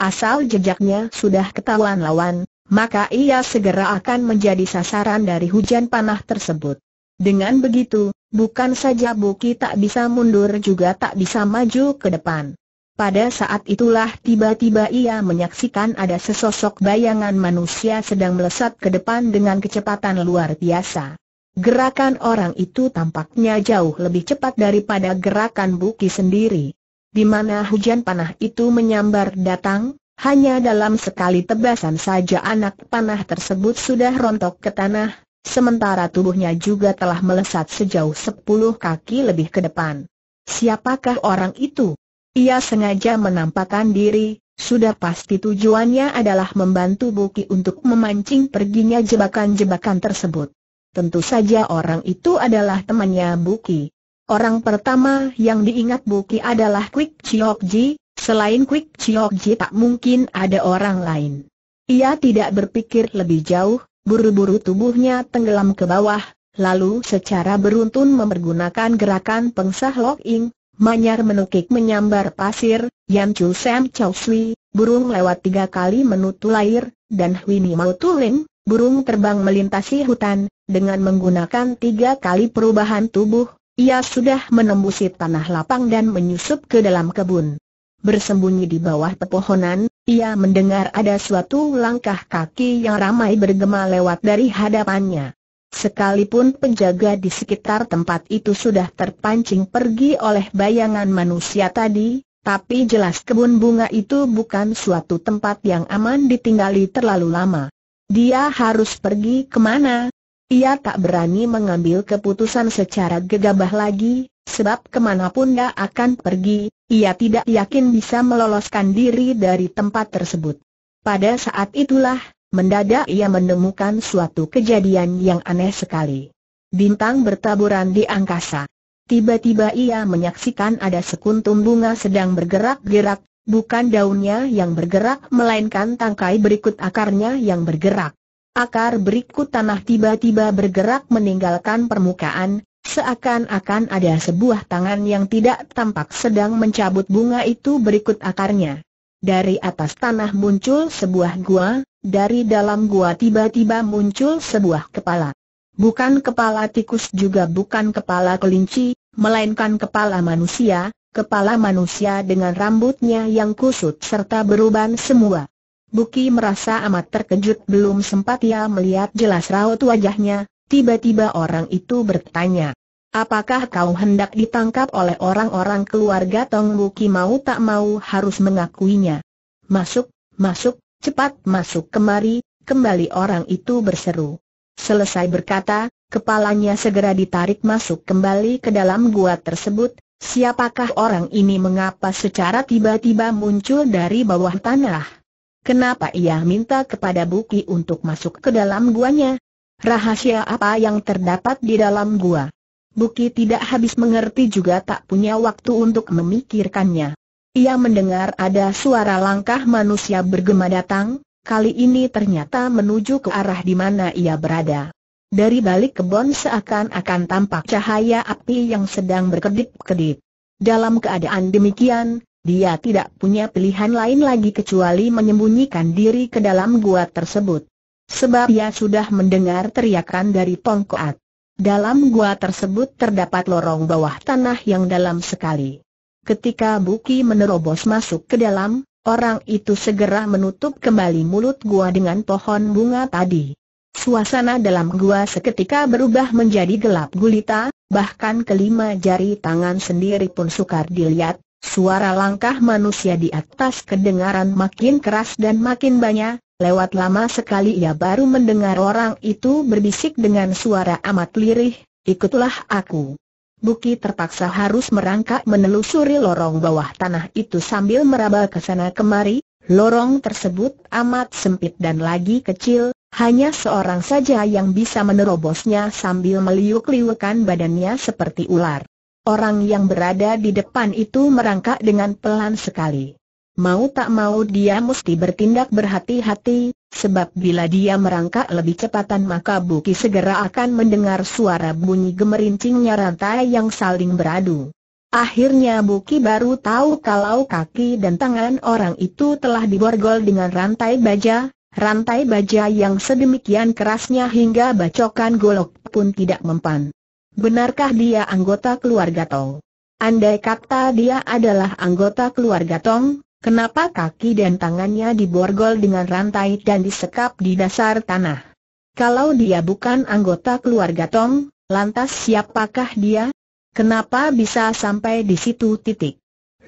Asal jejaknya sudah ketahuan lawan, maka ia segera akan menjadi sasaran dari hujan panah tersebut. Dengan begitu, bukan saja Buki tak bisa mundur juga tak bisa maju ke depan. Pada saat itulah tiba-tiba ia menyaksikan ada sesosok bayangan manusia sedang melesat ke depan dengan kecepatan luar biasa. Gerakan orang itu tampaknya jauh lebih cepat daripada gerakan Buki sendiri. Di mana hujan panah itu menyambar datang, hanya dalam sekali tebasan saja anak panah tersebut sudah rontok ke tanah, sementara tubuhnya juga telah melesat sejauh sepuluh kaki lebih ke depan. Siapakah orang itu? Ia sengaja menampakkan diri, sudah pasti tujuannya adalah membantu Buki untuk memancing perginya jebakan-jebakan tersebut tentu saja orang itu adalah temannya Buki. Orang pertama yang diingat Buki adalah Quick Chiok Ji, selain Quick Chiok Ji tak mungkin ada orang lain. Ia tidak berpikir lebih jauh, buru-buru tubuhnya tenggelam ke bawah, lalu secara beruntun mempergunakan gerakan pengsah Lok Ing, Manyar menukik menyambar pasir, Yan Chu Sam Chow Sui, burung lewat tiga kali menutul air, dan Hwini Mau Tuling, burung terbang melintasi hutan, dengan menggunakan tiga kali perubahan tubuh, ia sudah menembusi tanah lapang dan menyusup ke dalam kebun. Bersembunyi di bawah pepohonan, ia mendengar ada suatu langkah kaki yang ramai bergema lewat dari hadapannya. Sekalipun penjaga di sekitar tempat itu sudah terpancing pergi oleh bayangan manusia tadi, tapi jelas kebun bunga itu bukan suatu tempat yang aman ditinggali terlalu lama. Dia harus pergi kemana? Ia tak berani mengambil keputusan secara gegabah lagi, sebab kemanapun dia akan pergi, ia tidak yakin bisa meloloskan diri dari tempat tersebut. Pada saat itulah, mendadak ia menemukan suatu kejadian yang aneh sekali. Bintang bertaburan di angkasa. Tiba-tiba ia menyaksikan ada sekuntum bunga sedang bergerak-gerak, Bukan daunnya yang bergerak melainkan tangkai berikut akarnya yang bergerak. Akar berikut tanah tiba-tiba bergerak meninggalkan permukaan, seakan-akan ada sebuah tangan yang tidak tampak sedang mencabut bunga itu berikut akarnya. Dari atas tanah muncul sebuah gua, dari dalam gua tiba-tiba muncul sebuah kepala. Bukan kepala tikus juga bukan kepala kelinci, melainkan kepala manusia, kepala manusia dengan rambutnya yang kusut serta beruban semua. Buki merasa amat terkejut belum sempat ia melihat jelas raut wajahnya, tiba-tiba orang itu bertanya. Apakah kau hendak ditangkap oleh orang-orang keluarga Tong Buki mau tak mau harus mengakuinya? Masuk, masuk, cepat masuk kemari, kembali orang itu berseru. Selesai berkata, kepalanya segera ditarik masuk kembali ke dalam gua tersebut, Siapakah orang ini mengapa secara tiba-tiba muncul dari bawah tanah? Kenapa ia minta kepada Buki untuk masuk ke dalam guanya? Rahasia apa yang terdapat di dalam gua? Buki tidak habis mengerti juga tak punya waktu untuk memikirkannya. Ia mendengar ada suara langkah manusia bergema datang, kali ini ternyata menuju ke arah di mana ia berada. Dari balik kebon seakan-akan tampak cahaya api yang sedang berkedip-kedip. Dalam keadaan demikian, dia tidak punya pilihan lain lagi kecuali menyembunyikan diri ke dalam gua tersebut. Sebab ia sudah mendengar teriakan dari Tongkoat. Dalam gua tersebut terdapat lorong bawah tanah yang dalam sekali. Ketika Buki menerobos masuk ke dalam, orang itu segera menutup kembali mulut gua dengan pohon bunga tadi. Suasana dalam gua seketika berubah menjadi gelap gulita, bahkan kelima jari tangan sendiri pun sukar dilihat, suara langkah manusia di atas kedengaran makin keras dan makin banyak, lewat lama sekali ia baru mendengar orang itu berbisik dengan suara amat lirih, ikutlah aku. Buki terpaksa harus merangkak menelusuri lorong bawah tanah itu sambil meraba ke sana kemari, lorong tersebut amat sempit dan lagi kecil, hanya seorang saja yang bisa menerobosnya sambil meliuk-liukan badannya seperti ular. Orang yang berada di depan itu merangkak dengan pelan sekali. Mau tak mau dia mesti bertindak berhati-hati, sebab bila dia merangkak lebih cepatan maka Buki segera akan mendengar suara bunyi gemerincingnya rantai yang saling beradu. Akhirnya Buki baru tahu kalau kaki dan tangan orang itu telah diborgol dengan rantai baja, Rantai baja yang sedemikian kerasnya hingga bacokan golok pun tidak mempan. Benarkah dia anggota keluarga Tong? Andai kata dia adalah anggota keluarga Tong, kenapa kaki dan tangannya diborgol dengan rantai dan disekap di dasar tanah? Kalau dia bukan anggota keluarga Tong, lantas siapakah dia? Kenapa bisa sampai di situ titik?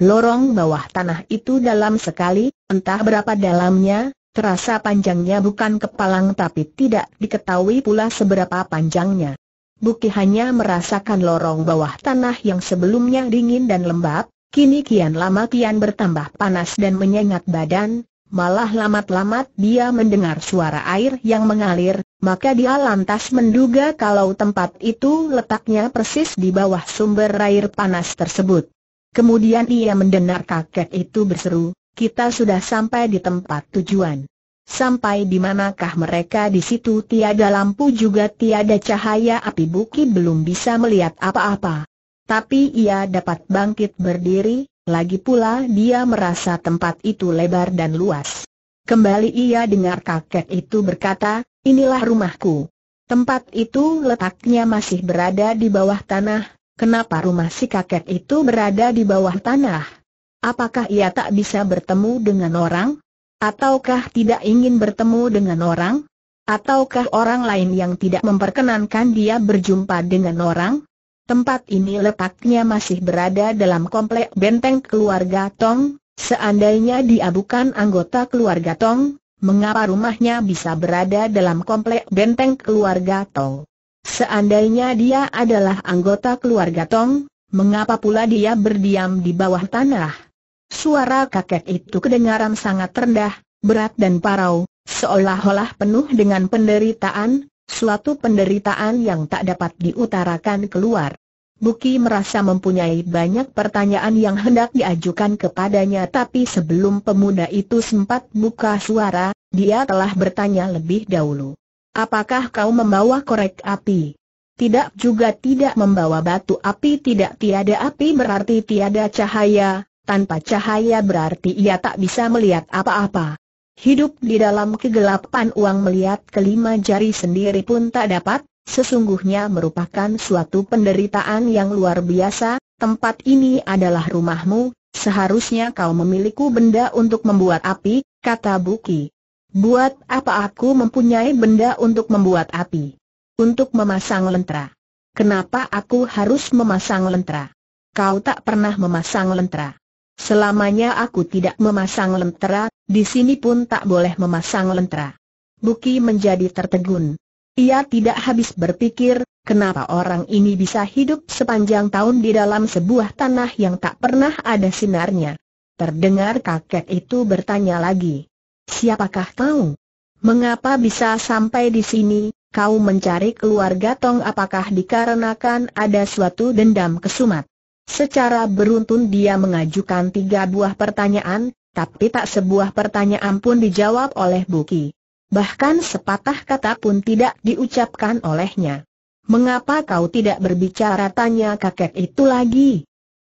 Lorong bawah tanah itu dalam sekali, entah berapa dalamnya, Terasa panjangnya bukan kepalang tapi tidak diketahui pula seberapa panjangnya. Buki hanya merasakan lorong bawah tanah yang sebelumnya dingin dan lembab, kini kian lama kian bertambah panas dan menyengat badan, malah lamat-lamat dia mendengar suara air yang mengalir, maka dia lantas menduga kalau tempat itu letaknya persis di bawah sumber air panas tersebut. Kemudian ia mendengar kakek itu berseru, kita sudah sampai di tempat tujuan. Sampai di manakah mereka di situ tiada lampu juga tiada cahaya api Buki belum bisa melihat apa-apa. Tapi ia dapat bangkit berdiri, lagi pula dia merasa tempat itu lebar dan luas. Kembali ia dengar kakek itu berkata, inilah rumahku. Tempat itu letaknya masih berada di bawah tanah, kenapa rumah si kakek itu berada di bawah tanah? Apakah ia tak bisa bertemu dengan orang? Ataukah tidak ingin bertemu dengan orang? Ataukah orang lain yang tidak memperkenankan dia berjumpa dengan orang? Tempat ini letaknya masih berada dalam komplek benteng keluarga Tong, seandainya dia bukan anggota keluarga Tong, mengapa rumahnya bisa berada dalam komplek benteng keluarga Tong? Seandainya dia adalah anggota keluarga Tong, mengapa pula dia berdiam di bawah tanah? Suara kakek itu kedengaran sangat rendah, berat dan parau, seolah-olah penuh dengan penderitaan, suatu penderitaan yang tak dapat diutarakan keluar. Buki merasa mempunyai banyak pertanyaan yang hendak diajukan kepadanya tapi sebelum pemuda itu sempat buka suara, dia telah bertanya lebih dahulu. Apakah kau membawa korek api? Tidak juga tidak membawa batu api tidak tiada api berarti tiada cahaya, tanpa cahaya berarti ia tak bisa melihat apa-apa. Hidup di dalam kegelapan uang melihat kelima jari sendiri pun tak dapat, sesungguhnya merupakan suatu penderitaan yang luar biasa, tempat ini adalah rumahmu, seharusnya kau memiliki benda untuk membuat api, kata Buki. Buat apa aku mempunyai benda untuk membuat api? Untuk memasang lentera. Kenapa aku harus memasang lentera? Kau tak pernah memasang lentera. Selamanya aku tidak memasang lentera, di sini pun tak boleh memasang lentera. Buki menjadi tertegun. Ia tidak habis berpikir, kenapa orang ini bisa hidup sepanjang tahun di dalam sebuah tanah yang tak pernah ada sinarnya. Terdengar kakek itu bertanya lagi. Siapakah kau? Mengapa bisa sampai di sini? Kau mencari keluarga Tong apakah dikarenakan ada suatu dendam kesumat? Secara beruntun dia mengajukan tiga buah pertanyaan, tapi tak sebuah pertanyaan pun dijawab oleh Buki. Bahkan sepatah kata pun tidak diucapkan olehnya. Mengapa kau tidak berbicara tanya kakek itu lagi?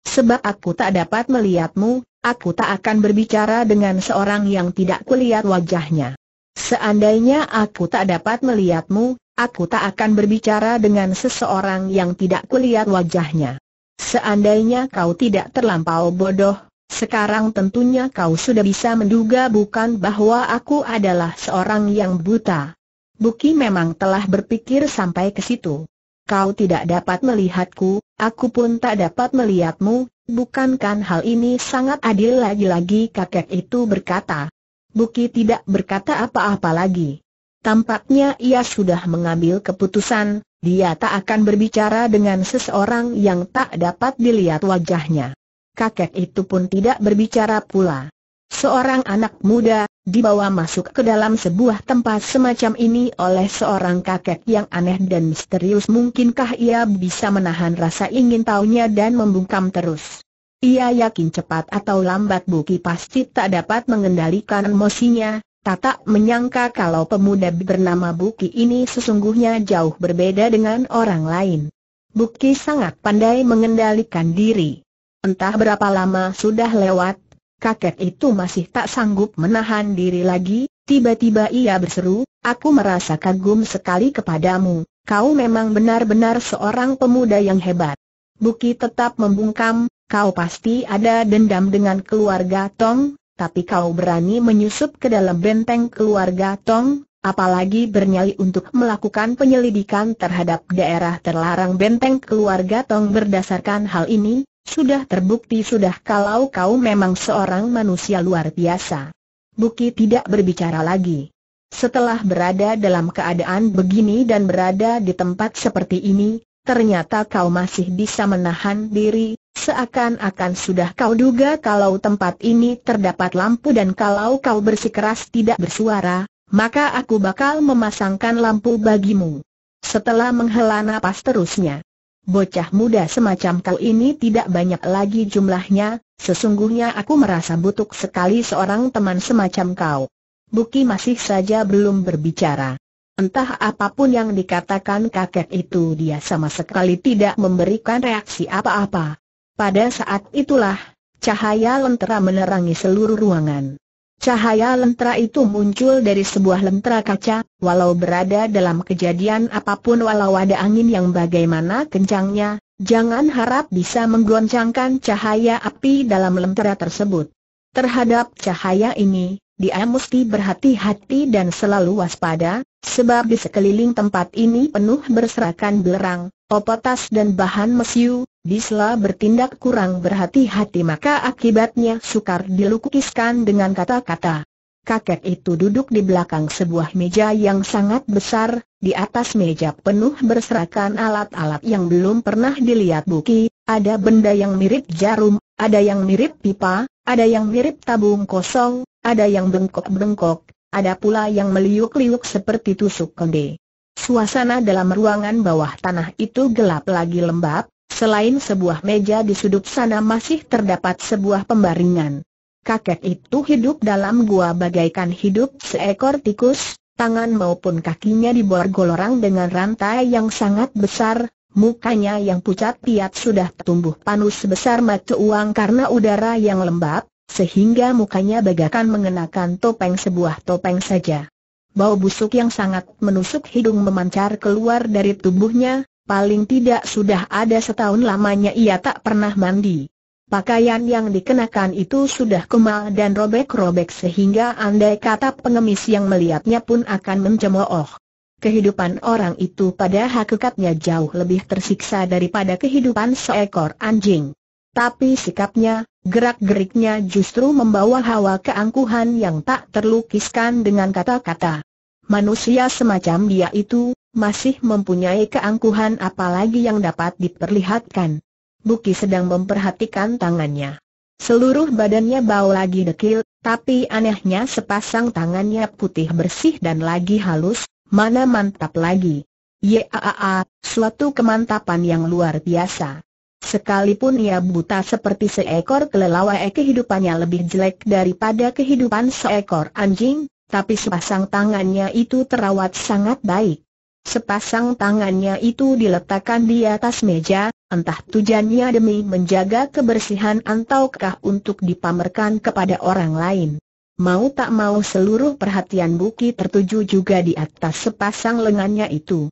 Sebab aku tak dapat melihatmu, aku tak akan berbicara dengan seorang yang tidak kulihat wajahnya. Seandainya aku tak dapat melihatmu, aku tak akan berbicara dengan seseorang yang tidak kulihat wajahnya. Seandainya kau tidak terlampau bodoh, sekarang tentunya kau sudah bisa menduga bukan bahwa aku adalah seorang yang buta. Buki memang telah berpikir sampai ke situ. Kau tidak dapat melihatku, aku pun tak dapat melihatmu, bukankan hal ini sangat adil lagi-lagi kakek itu berkata. Buki tidak berkata apa-apa lagi. Tampaknya ia sudah mengambil keputusan, dia tak akan berbicara dengan seseorang yang tak dapat dilihat wajahnya. Kakek itu pun tidak berbicara pula. Seorang anak muda, dibawa masuk ke dalam sebuah tempat semacam ini oleh seorang kakek yang aneh dan misterius mungkinkah ia bisa menahan rasa ingin tahunya dan membungkam terus. Ia yakin cepat atau lambat Buki pasti tak dapat mengendalikan emosinya, Tata menyangka kalau pemuda bernama Buki ini sesungguhnya jauh berbeda dengan orang lain. Buki sangat pandai mengendalikan diri. Entah berapa lama sudah lewat, kakek itu masih tak sanggup menahan diri lagi, tiba-tiba ia berseru, aku merasa kagum sekali kepadamu, kau memang benar-benar seorang pemuda yang hebat. Buki tetap membungkam, kau pasti ada dendam dengan keluarga Tong, tapi kau berani menyusup ke dalam benteng keluarga Tong, apalagi bernyali untuk melakukan penyelidikan terhadap daerah terlarang benteng keluarga Tong berdasarkan hal ini, sudah terbukti sudah kalau kau memang seorang manusia luar biasa. Buki tidak berbicara lagi. Setelah berada dalam keadaan begini dan berada di tempat seperti ini, ternyata kau masih bisa menahan diri, Seakan-akan sudah kau duga kalau tempat ini terdapat lampu dan kalau kau bersikeras tidak bersuara, maka aku bakal memasangkan lampu bagimu. Setelah menghela napas terusnya, bocah muda semacam kau ini tidak banyak lagi jumlahnya, sesungguhnya aku merasa butuh sekali seorang teman semacam kau. Buki masih saja belum berbicara. Entah apapun yang dikatakan kakek itu dia sama sekali tidak memberikan reaksi apa-apa. Pada saat itulah, cahaya lentera menerangi seluruh ruangan. Cahaya lentera itu muncul dari sebuah lentera kaca, walau berada dalam kejadian apapun walau ada angin yang bagaimana kencangnya, jangan harap bisa menggoncangkan cahaya api dalam lentera tersebut. Terhadap cahaya ini, dia mesti berhati-hati dan selalu waspada, sebab di sekeliling tempat ini penuh berserakan belerang, opotas dan bahan mesiu, Bisla bertindak kurang berhati-hati maka akibatnya sukar dilukiskan dengan kata-kata. Kakek itu duduk di belakang sebuah meja yang sangat besar, di atas meja penuh berserakan alat-alat yang belum pernah dilihat Buki, ada benda yang mirip jarum, ada yang mirip pipa, ada yang mirip tabung kosong, ada yang bengkok-bengkok, ada pula yang meliuk-liuk seperti tusuk konde. Suasana dalam ruangan bawah tanah itu gelap lagi lembab, selain sebuah meja di sudut sana masih terdapat sebuah pembaringan. Kakek itu hidup dalam gua bagaikan hidup seekor tikus, tangan maupun kakinya diborgolorang dengan rantai yang sangat besar, mukanya yang pucat piat sudah tumbuh panus sebesar mata uang karena udara yang lembab, sehingga mukanya bagaikan mengenakan topeng sebuah topeng saja. Bau busuk yang sangat menusuk hidung memancar keluar dari tubuhnya, paling tidak sudah ada setahun lamanya ia tak pernah mandi. Pakaian yang dikenakan itu sudah kemal dan robek-robek sehingga andai kata pengemis yang melihatnya pun akan mencemooh. Kehidupan orang itu pada hakikatnya jauh lebih tersiksa daripada kehidupan seekor anjing tapi sikapnya, gerak-geriknya justru membawa hawa keangkuhan yang tak terlukiskan dengan kata-kata. Manusia semacam dia itu, masih mempunyai keangkuhan apalagi yang dapat diperlihatkan. Buki sedang memperhatikan tangannya. Seluruh badannya bau lagi dekil, tapi anehnya sepasang tangannya putih bersih dan lagi halus, mana mantap lagi. Yaaa, suatu kemantapan yang luar biasa. Sekalipun ia buta seperti seekor kelelawar eh, kehidupannya lebih jelek daripada kehidupan seekor anjing, tapi sepasang tangannya itu terawat sangat baik. Sepasang tangannya itu diletakkan di atas meja, entah tujuannya demi menjaga kebersihan ataukah untuk dipamerkan kepada orang lain. Mau tak mau seluruh perhatian Buki tertuju juga di atas sepasang lengannya itu.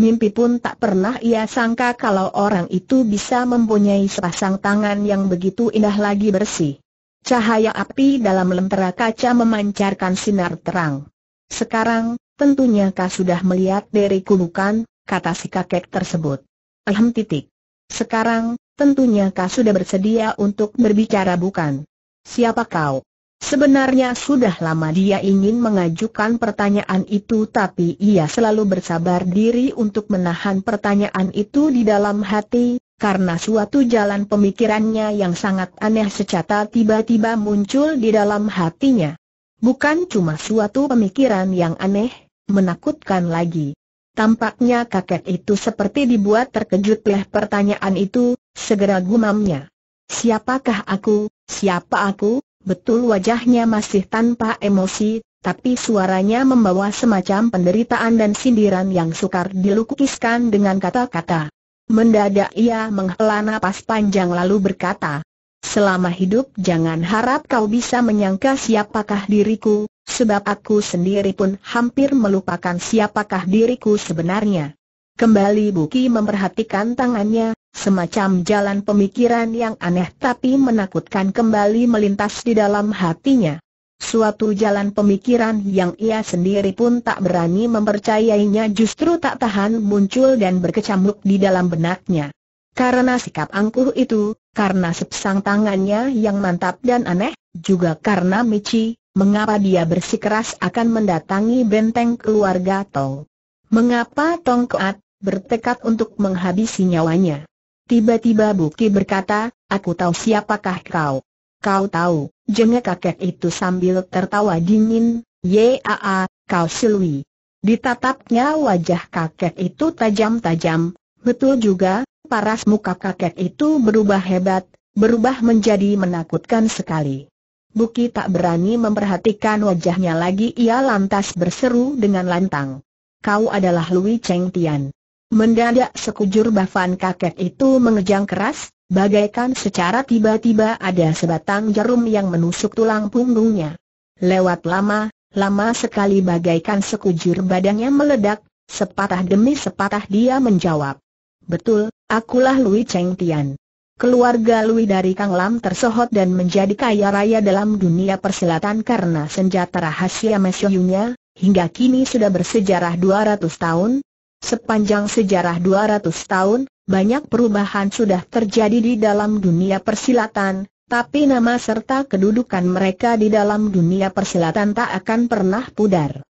Mimpi pun tak pernah ia sangka kalau orang itu bisa mempunyai sepasang tangan yang begitu indah lagi bersih. Cahaya api dalam lentera kaca memancarkan sinar terang. Sekarang, tentunya kau sudah melihat dari bukan, kata si kakek tersebut. Ahem titik. Sekarang, tentunya kau sudah bersedia untuk berbicara bukan? Siapa kau? Sebenarnya sudah lama dia ingin mengajukan pertanyaan itu tapi ia selalu bersabar diri untuk menahan pertanyaan itu di dalam hati, karena suatu jalan pemikirannya yang sangat aneh secara tiba-tiba muncul di dalam hatinya. Bukan cuma suatu pemikiran yang aneh, menakutkan lagi. Tampaknya kakek itu seperti dibuat terkejut oleh pertanyaan itu, segera gumamnya. Siapakah aku? Siapa aku? betul wajahnya masih tanpa emosi, tapi suaranya membawa semacam penderitaan dan sindiran yang sukar dilukiskan dengan kata-kata. Mendadak ia menghela napas panjang lalu berkata, Selama hidup jangan harap kau bisa menyangka siapakah diriku, sebab aku sendiri pun hampir melupakan siapakah diriku sebenarnya. Kembali Buki memerhatikan tangannya, Semacam jalan pemikiran yang aneh tapi menakutkan kembali melintas di dalam hatinya. Suatu jalan pemikiran yang ia sendiri pun tak berani mempercayainya justru tak tahan muncul dan berkecamuk di dalam benaknya. Karena sikap angkuh itu, karena sepsang tangannya yang mantap dan aneh, juga karena Michi, mengapa dia bersikeras akan mendatangi benteng keluarga Tong. Mengapa Tong Koat bertekad untuk menghabisi nyawanya. Tiba-tiba Buki berkata, aku tahu siapakah kau. Kau tahu, jengah kakek itu sambil tertawa dingin, yaa, kau silwi. Ditatapnya wajah kakek itu tajam-tajam, betul juga, paras muka kakek itu berubah hebat, berubah menjadi menakutkan sekali. Buki tak berani memperhatikan wajahnya lagi ia lantas berseru dengan lantang. Kau adalah Lui Cheng Tian. Mendadak sekujur bafan kakek itu mengejang keras, bagaikan secara tiba-tiba ada sebatang jarum yang menusuk tulang punggungnya. Lewat lama, lama sekali bagaikan sekujur badannya meledak, sepatah demi sepatah dia menjawab. Betul, akulah Lui Cheng Tian. Keluarga Lui dari Kang Lam tersohot dan menjadi kaya raya dalam dunia persilatan karena senjata rahasia mesiu-nya, hingga kini sudah bersejarah 200 tahun, Sepanjang sejarah 200 tahun, banyak perubahan sudah terjadi di dalam dunia persilatan, tapi nama serta kedudukan mereka di dalam dunia persilatan tak akan pernah pudar.